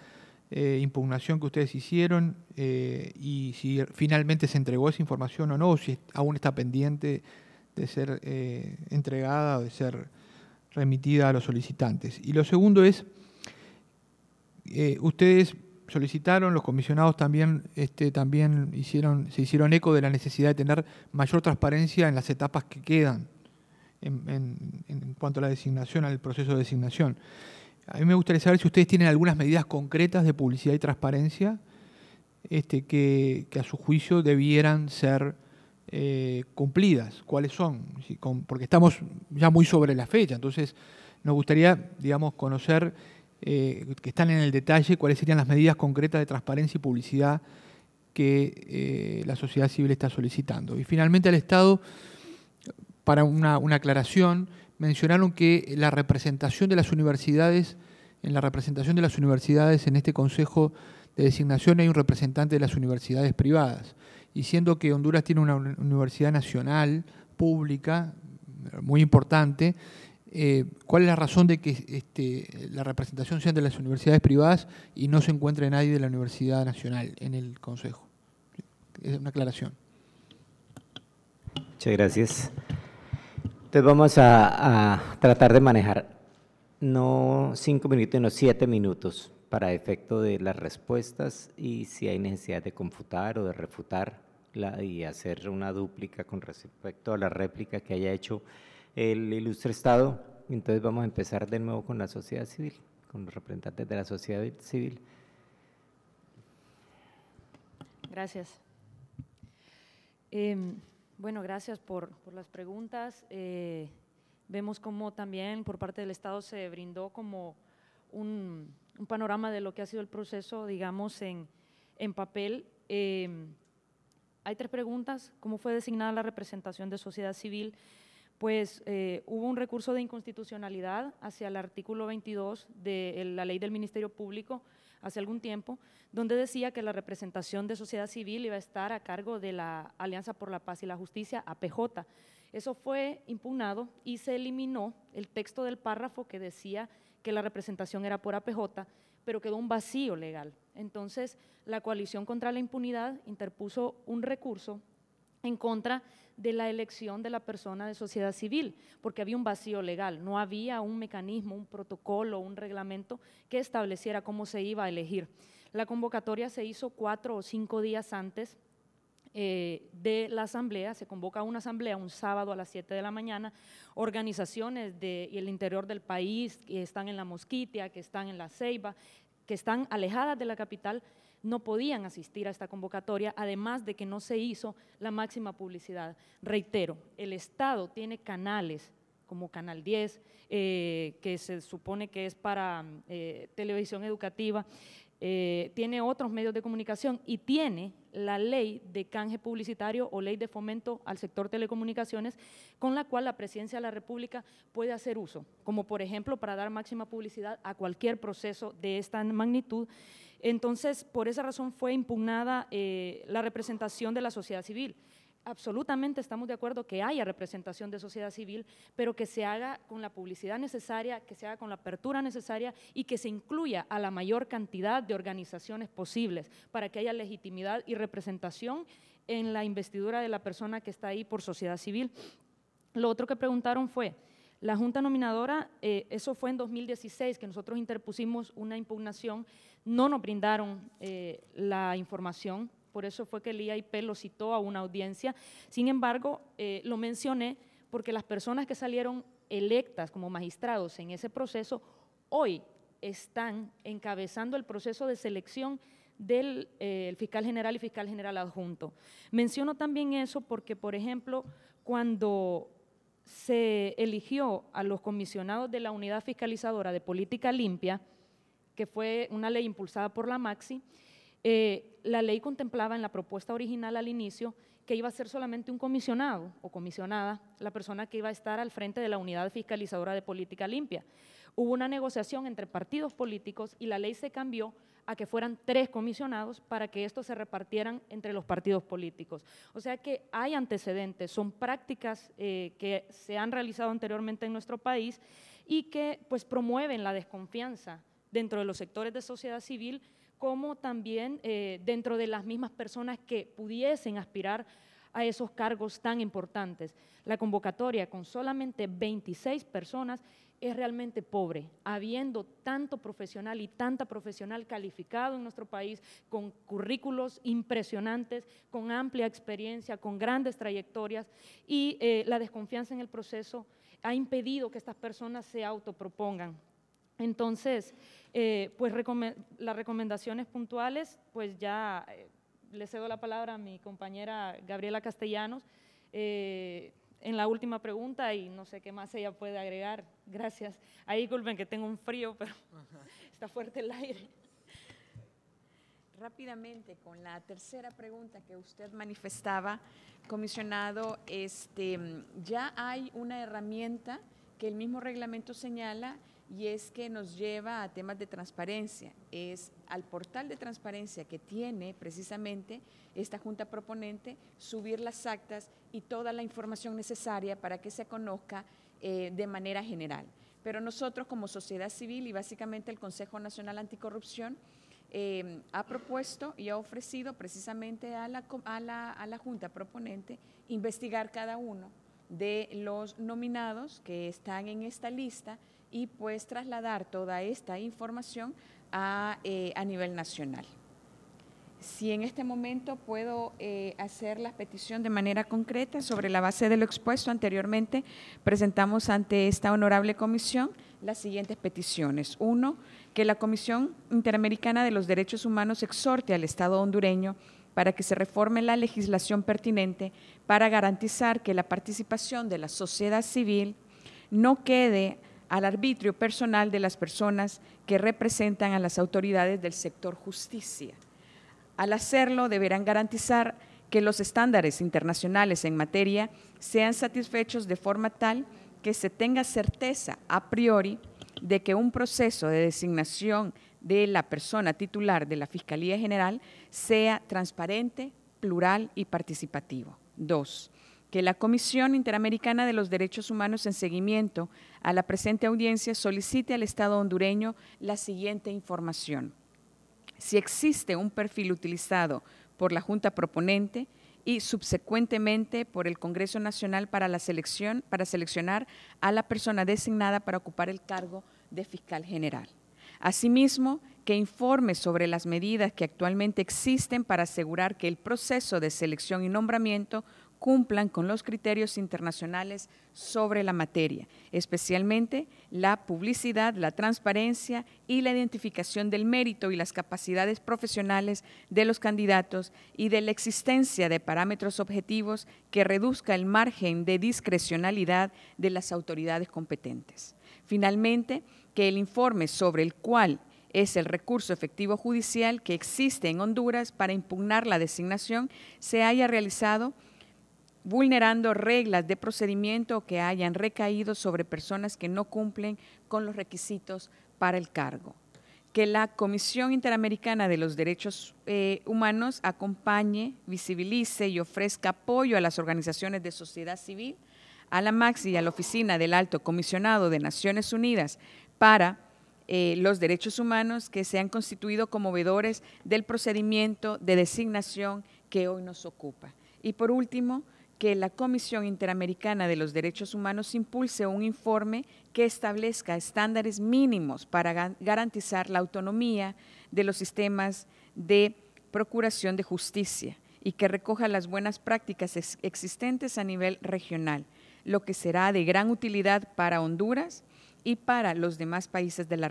eh, impugnación que ustedes hicieron eh, y si finalmente se entregó esa información o no, o si aún está pendiente de ser eh, entregada o de ser remitida a los solicitantes? Y lo segundo es, ustedes solicitaron, los comisionados también, este, también hicieron, se hicieron eco de la necesidad de tener mayor transparencia en las etapas que quedan en, cuanto a la designación, al proceso de designación. A mí me gustaría saber si ustedes tienen algunas medidas concretas de publicidad y transparencia este, que, a su juicio debieran ser eh, cumplidas. ¿Cuáles son? Porque estamos ya muy sobre la fecha, entonces nos gustaría, digamos, conocer eh, que están en el detalle, cuáles serían las medidas concretas de transparencia y publicidad que eh, la sociedad civil está solicitando. Y finalmente al Estado, para una, aclaración, mencionaron que la representación de las universidades, en la representación de las universidades en este Consejo de Designación hay un representante de las universidades privadas. Y siendo que Honduras tiene una universidad nacional, pública, muy importante, eh, cuál es la razón de que este, la representación sea de las universidades privadas y no se encuentre nadie de la Universidad Nacional en el Consejo. Es una aclaración. Muchas gracias. Entonces vamos a, tratar de manejar no cinco minutos, sino siete minutos para efecto de las respuestas y si hay necesidad de confutar o de refutar y hacer una dúplica con respecto a la réplica que haya hecho el ilustre Estado. Entonces vamos a empezar de nuevo con la sociedad civil, con los representantes de la sociedad civil. Gracias. Em, bueno, gracias por, las preguntas. Eh, vemos cómo también por parte del Estado se brindó como un, panorama de lo que ha sido el proceso, digamos, en, papel. Em, hay tres preguntas. ¿Cómo fue designada la representación de sociedad civil? pues eh, hubo un recurso de inconstitucionalidad hacia el artículo 22 de la ley del Ministerio Público hace algún tiempo, donde decía que la representación de sociedad civil iba a estar a cargo de la Alianza por la Paz y la Justicia, APJ. Eso fue impugnado y se eliminó el texto del párrafo que decía que la representación era por APJ, pero quedó un vacío legal. Entonces, la coalición contra la impunidad interpuso un recurso en contra de la elección de la persona de sociedad civil, porque había un vacío legal, no había un mecanismo, un protocolo, un reglamento que estableciera cómo se iba a elegir. La convocatoria se hizo cuatro o cinco días antes eh, de la asamblea, se convoca una asamblea un sábado a las siete de la mañana, organizaciones del interior del país que están en la Mosquitia, que están en la Ceiba, que están alejadas de la capital, no podían asistir a esta convocatoria, además de que no se hizo la máxima publicidad. Reitero, el Estado tiene canales como Canal 10, eh, que se supone que es para eh, televisión educativa, eh, tiene otros medios de comunicación y tiene la ley de canje publicitario o ley de fomento al sector telecomunicaciones, con la cual la Presidencia de la República puede hacer uso, como por ejemplo para dar máxima publicidad a cualquier proceso de esta magnitud. Entonces, por esa razón fue impugnada eh, la representación de la sociedad civil. Absolutamente estamos de acuerdo que haya representación de sociedad civil, pero que se haga con la publicidad necesaria, que se haga con la apertura necesaria y que se incluya a la mayor cantidad de organizaciones posibles para que haya legitimidad y representación en la investidura de la persona que está ahí por sociedad civil. Lo otro que preguntaron fue, la Junta Nominadora, eh, eso fue en 2016 que nosotros interpusimos una impugnación, no nos brindaron eh, la información, por eso fue que el IAIP lo citó a una audiencia. Sin embargo, eh, lo mencioné porque las personas que salieron electas como magistrados en ese proceso, hoy están encabezando el proceso de selección del fiscal general y fiscal general adjunto. Menciono también eso porque, por ejemplo, cuando se eligió a los comisionados de la Unidad Fiscalizadora de Política Limpia, que fue una ley impulsada por la Maxi, eh, la ley contemplaba en la propuesta original al inicio que iba a ser solamente un comisionado o comisionada, la persona que iba a estar al frente de la Unidad Fiscalizadora de Política Limpia. Hubo una negociación entre partidos políticos y la ley se cambió a que fueran tres comisionados para que estos se repartieran entre los partidos políticos. O sea que hay antecedentes, son prácticas eh, que se han realizado anteriormente en nuestro país y que pues promueven la desconfianza dentro de los sectores de sociedad civil como también eh, dentro de las mismas personas que pudiesen aspirar a esos cargos tan importantes. La convocatoria con solamente 26 personas es realmente pobre, habiendo tanto profesional y tanta profesional calificado en nuestro país, con currículos impresionantes, con amplia experiencia, con grandes trayectorias, y eh, la desconfianza en el proceso ha impedido que estas personas se autopropongan. Entonces, eh, pues las recomendaciones puntuales, pues ya eh, le cedo la palabra a mi compañera Gabriela Castellanos eh, en la última pregunta y no sé qué más ella puede agregar. Gracias. Ahí disculpen que tengo un frío, pero está fuerte el aire. Rápidamente, con la tercera pregunta que usted manifestaba, comisionado, este, ya hay una herramienta que el mismo reglamento señala y es que nos lleva a temas de transparencia. Es al portal de transparencia que tiene precisamente esta Junta Proponente subir las actas y toda la información necesaria para que se conozca eh, de manera general. Pero nosotros como sociedad civil y básicamente el Consejo Nacional Anticorrupción eh, ha propuesto y ha ofrecido precisamente a la, a a la Junta Proponente investigar cada uno de los nominados que están en esta lista y pues trasladar toda esta información eh, a, nivel nacional. Si en este momento puedo eh, hacer la petición de manera concreta sobre la base de lo expuesto anteriormente, presentamos ante esta honorable comisión las siguientes peticiones. Uno, que la Comisión Interamericana de los Derechos Humanos exhorte al Estado hondureño para que se reforme la legislación pertinente para garantizar que la participación de la sociedad civil no quede al arbitrio personal de las personas que representan a las autoridades del sector justicia. Al hacerlo, deberán garantizar que los estándares internacionales en materia sean satisfechos de forma tal que se tenga certeza a priori de que un proceso de designación de la persona titular de la Fiscalía General sea transparente, plural y participativo. Dos, que la Comisión Interamericana de los Derechos Humanos en seguimiento a la presente audiencia solicite al Estado hondureño la siguiente información. Si existe un perfil utilizado por la Junta proponente y subsecuentemente por el Congreso Nacional para, la selección, para seleccionar a la persona designada para ocupar el cargo de fiscal general. Asimismo, que informe sobre las medidas que actualmente existen para asegurar que el proceso de selección y nombramiento cumplan con los criterios internacionales sobre la materia, especialmente la publicidad, la transparencia y la identificación del mérito y las capacidades profesionales de los candidatos y de la existencia de parámetros objetivos que reduzca el margen de discrecionalidad de las autoridades competentes. Finalmente, que el informe sobre el cual es el recurso efectivo judicial que existe en Honduras para impugnar la designación, se haya realizado vulnerando reglas de procedimiento que hayan recaído sobre personas que no cumplen con los requisitos para el cargo. Que la Comisión Interamericana de los Derechos eh, Humanos acompañe, visibilice y ofrezca apoyo a las organizaciones de sociedad civil, a la MAXI y a la Oficina del Alto Comisionado de Naciones Unidas para eh, los Derechos Humanos que se han constituido como vedores del procedimiento de designación que hoy nos ocupa. Y por último, que la Comisión Interamericana de los Derechos Humanos impulse un informe que establezca estándares mínimos para garantizar la autonomía de los sistemas de procuración de justicia y que recoja las buenas prácticas existentes a nivel regional, lo que será de gran utilidad para Honduras y para los demás países de la,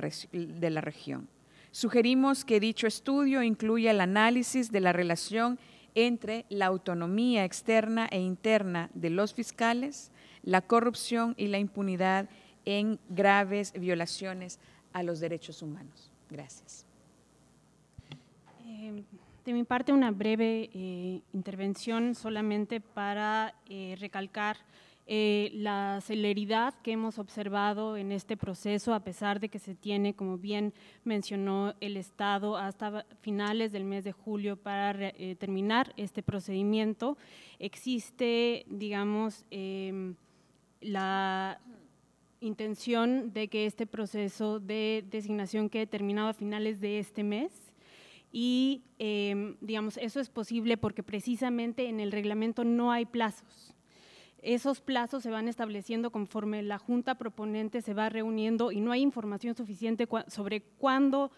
región. Sugerimos que dicho estudio incluya el análisis de la relación entre la autonomía externa e interna de los fiscales, la corrupción y la impunidad en graves violaciones a los derechos humanos. Gracias. Eh, de mi parte, una breve eh, intervención solamente para eh, recalcar eh, la celeridad que hemos observado en este proceso, a pesar de que se tiene, como bien mencionó el Estado, hasta finales del mes de julio para eh, terminar este procedimiento, existe, digamos, em, la intención de que este proceso de designación quede terminado a finales de este mes y, em, digamos, eso es posible porque precisamente en el reglamento no hay plazos esos plazos se van estableciendo conforme la junta proponente se va reuniendo y no hay información suficiente sobre cuándo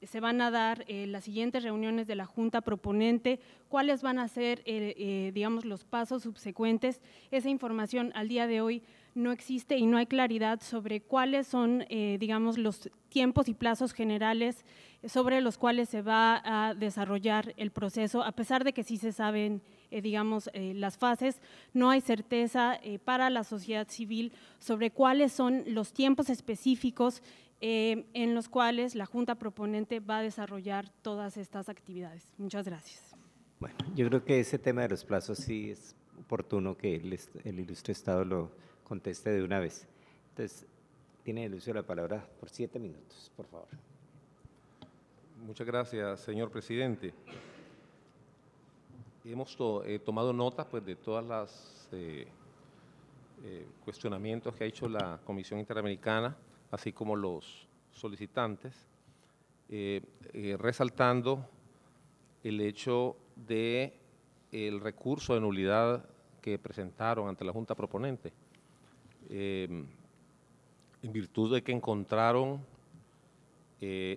se van a dar eh, las siguientes reuniones de la junta proponente, cuáles van a ser, eh, eh, digamos, los pasos subsecuentes. Esa información al día de hoy no existe y no hay claridad sobre cuáles son, digamos, los tiempos y plazos generales sobre los cuales se va a desarrollar el proceso, a pesar de que sí se saben eh, digamos, eh, las fases, no hay certeza eh, para la sociedad civil sobre cuáles son los tiempos específicos en los cuales la Junta Proponente va a desarrollar todas estas actividades. Muchas gracias. Bueno, yo creo que ese tema de los plazos sí es oportuno que el, el ilustre Estado lo conteste de una vez. Entonces, tiene el uso de la palabra por siete minutos, por favor. Muchas gracias, señor presidente hemos eh, tomado notas pues, de todos los eh, eh, cuestionamientos que ha hecho la Comisión Interamericana, así como los solicitantes, resaltando el hecho del recurso de nulidad que presentaron ante la Junta Proponente, em, en virtud de que encontraron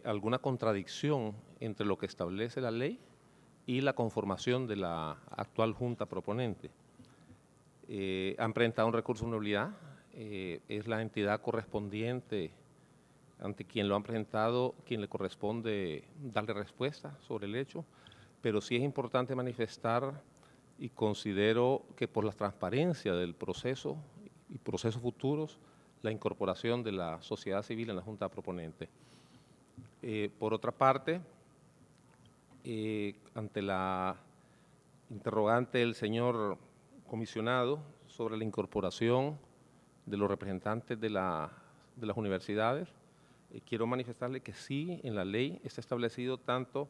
alguna contradicción entre lo que establece la ley y la conformación de la actual Junta proponente. Eh, han presentado un recurso de nulidad, eh, es la entidad correspondiente ante quien lo han presentado, quien le corresponde darle respuesta sobre el hecho, pero sí es importante manifestar y considero que por la transparencia del proceso y procesos futuros, la incorporación de la sociedad civil en la Junta proponente. Eh, por otra parte, ante la interrogante del señor comisionado sobre la incorporación de los representantes de, las universidades, eh, quiero manifestarle que sí, en la ley está establecido tanto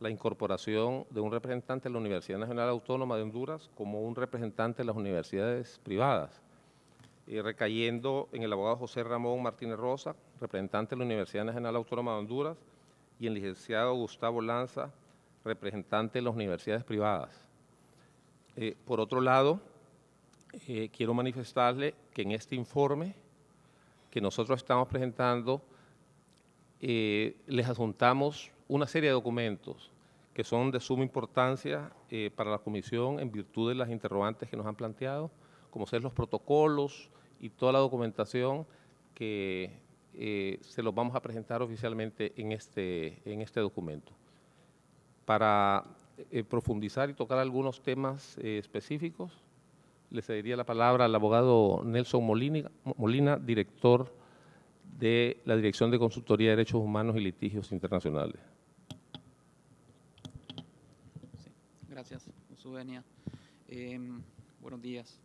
la incorporación de un representante de la Universidad Nacional Autónoma de Honduras como un representante de las universidades privadas, y eh, recayendo en el abogado José Ramón Martínez Rosa, representante de la Universidad Nacional Autónoma de Honduras, y el licenciado Gustavo Lanza, representante de las universidades privadas. Eh, por otro lado, eh, quiero manifestarle que en este informe que nosotros estamos presentando, eh, les adjuntamos una serie de documentos que son de suma importancia para la Comisión en virtud de las interrogantes que nos han planteado, como ser los protocolos y toda la documentación que se los vamos a presentar oficialmente en este, en este documento para eh, profundizar y tocar algunos temas eh, específicos. Le cedería la palabra al abogado Nelson Molina, Molina, director de la Dirección de Consultoría de Derechos Humanos y Litigios Internacionales. gracias, José Eh, em, buenos días.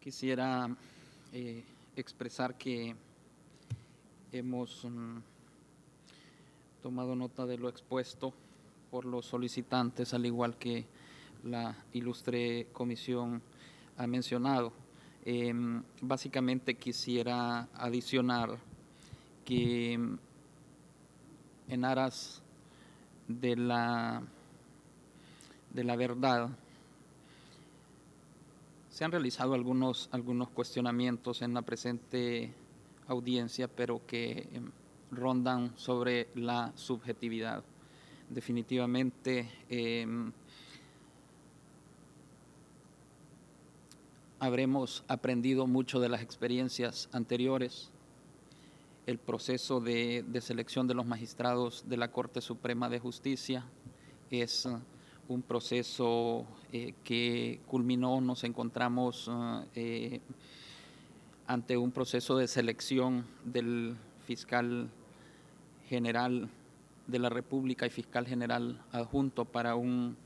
Quisiera eh, expresar que hemos mm, tomado nota de lo expuesto por los solicitantes, al igual que la ilustre comisión ha mencionado. Em, básicamente quisiera adicionar que en aras de la, de la verdad se han realizado algunos, algunos cuestionamientos en la presente audiencia, pero que em, rondan sobre la subjetividad definitivamente em, habremos aprendido mucho de las experiencias anteriores. El proceso de, selección de los magistrados de la Corte Suprema de Justicia es eh, un proceso eh, que culminó, nos encontramos eh, ante un proceso de selección del fiscal general de la República y fiscal general adjunto para un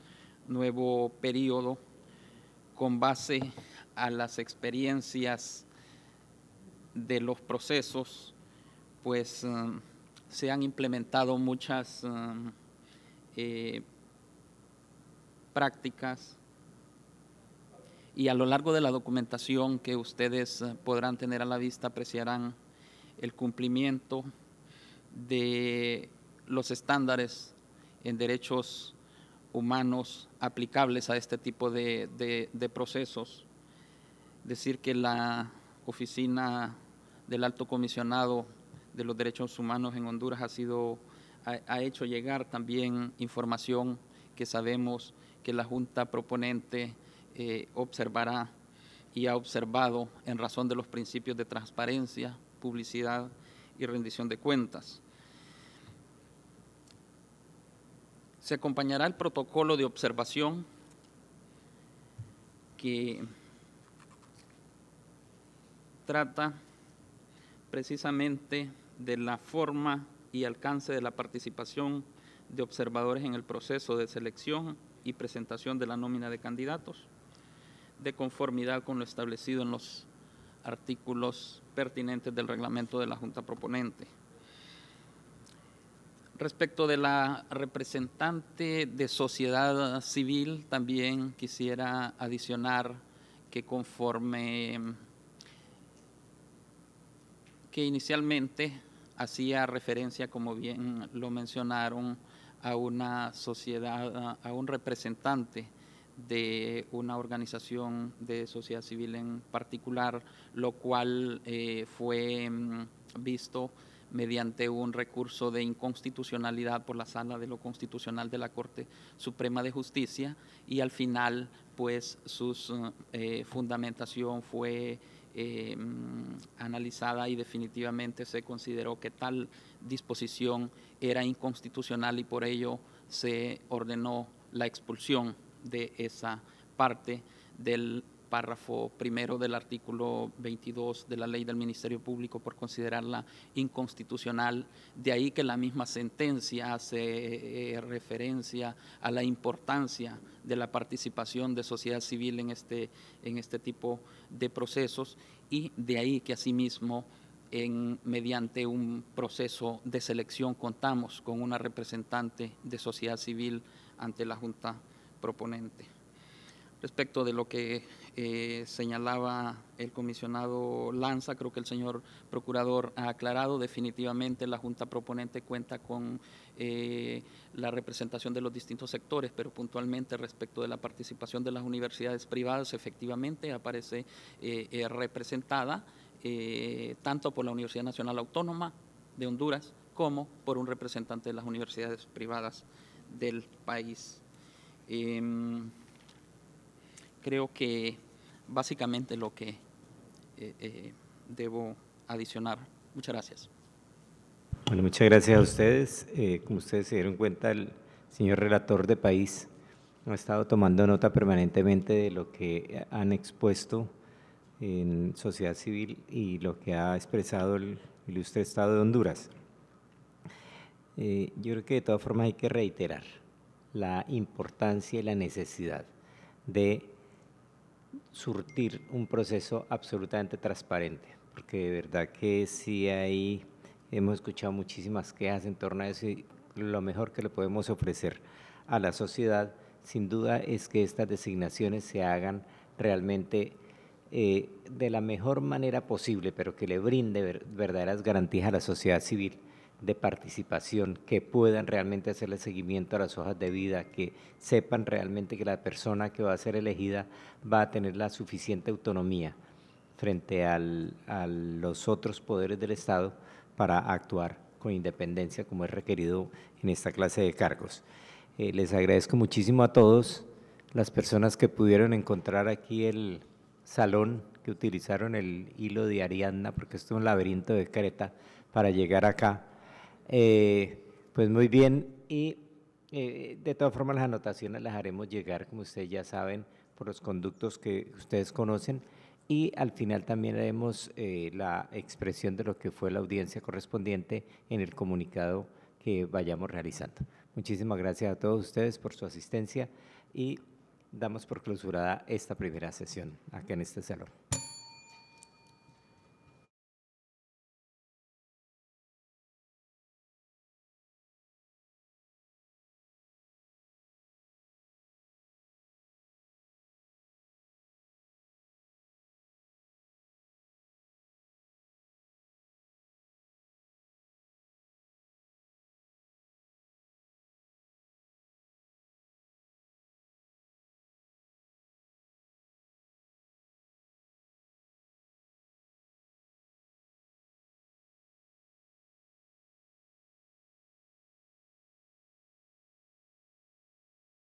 nuevo periodo con base a las experiencias de los procesos, pues eh, se han implementado muchas eh, eh, prácticas y a lo largo de la documentación que ustedes podrán tener a la vista apreciarán el cumplimiento de los estándares en derechos humanos aplicables a este tipo de, procesos. Decir que la oficina del alto comisionado de los derechos humanos en Honduras ha sido ha, hecho llegar también información que sabemos que la junta proponente eh, observará y ha observado en razón de los principios de transparencia, publicidad y rendición de cuentas. se acompañará el protocolo de observación que trata precisamente de la forma y alcance de la participación de observadores en el proceso de selección y presentación de la nómina de candidatos, de conformidad con lo establecido en los artículos pertinentes del reglamento de la Junta Proponente. Respecto de la representante de sociedad civil, también quisiera adicionar que conforme que inicialmente hacía referencia, como bien lo mencionaron, a una sociedad, a un representante de una organización de sociedad civil en particular, lo cual eh, fue mm, visto mediante un recurso de inconstitucionalidad por la sala de lo constitucional de la Corte Suprema de Justicia y al final pues su eh, fundamentación fue eh, mm, analizada y definitivamente se consideró que tal disposición era inconstitucional y por ello se ordenó la expulsión de esa parte del párrafo primero del artículo 22 de la ley del Ministerio Público por considerarla inconstitucional. De ahí que la misma sentencia hace eh, eh, referencia a la importancia de la participación de sociedad civil en este, en este tipo de procesos y de ahí que asimismo en, mediante un proceso de selección contamos con una representante de sociedad civil ante la Junta proponente. Respecto de lo que eh, señalaba el comisionado Lanza, creo que el señor procurador ha aclarado, definitivamente la Junta Proponente cuenta con eh, la representación de los distintos sectores, pero puntualmente respecto de la participación de las universidades privadas, efectivamente aparece eh, representada tanto por la Universidad Nacional Autónoma de Honduras como por un representante de las universidades privadas del país. Em, creo que básicamente lo que eh, eh, debo adicionar. Muchas gracias. Bueno, muchas gracias a ustedes. Eh, como ustedes se dieron cuenta, el señor relator de país ha estado tomando nota permanentemente de lo que han expuesto en sociedad civil y lo que ha expresado el ilustre Estado de Honduras. yo creo que de todas formas hay que reiterar la importancia y la necesidad de surtir un proceso absolutamente transparente, porque de verdad que si ahí hemos escuchado muchísimas quejas en torno a eso lo mejor que le podemos ofrecer a la sociedad, sin duda, es que estas designaciones se hagan realmente eh, de la mejor manera posible, pero que le brinde verdaderas garantías a la sociedad civil de participación, que puedan realmente hacerle seguimiento a las hojas de vida, que sepan realmente que la persona que va a ser elegida va a tener la suficiente autonomía frente al, a los otros poderes del Estado para actuar con independencia como es requerido en esta clase de cargos. Eh, les agradezco muchísimo a todos las personas que pudieron encontrar aquí el salón que utilizaron el hilo de Ariadna, porque esto es un laberinto de Creta, para llegar acá. Eh, pues muy bien, y eh, de todas formas las anotaciones las haremos llegar, como ustedes ya saben, por los conductos que ustedes conocen, y al final también haremos eh, la expresión de lo que fue la audiencia correspondiente en el comunicado que vayamos realizando. Muchísimas gracias a todos ustedes por su asistencia y damos por clausurada esta primera sesión acá en este salón.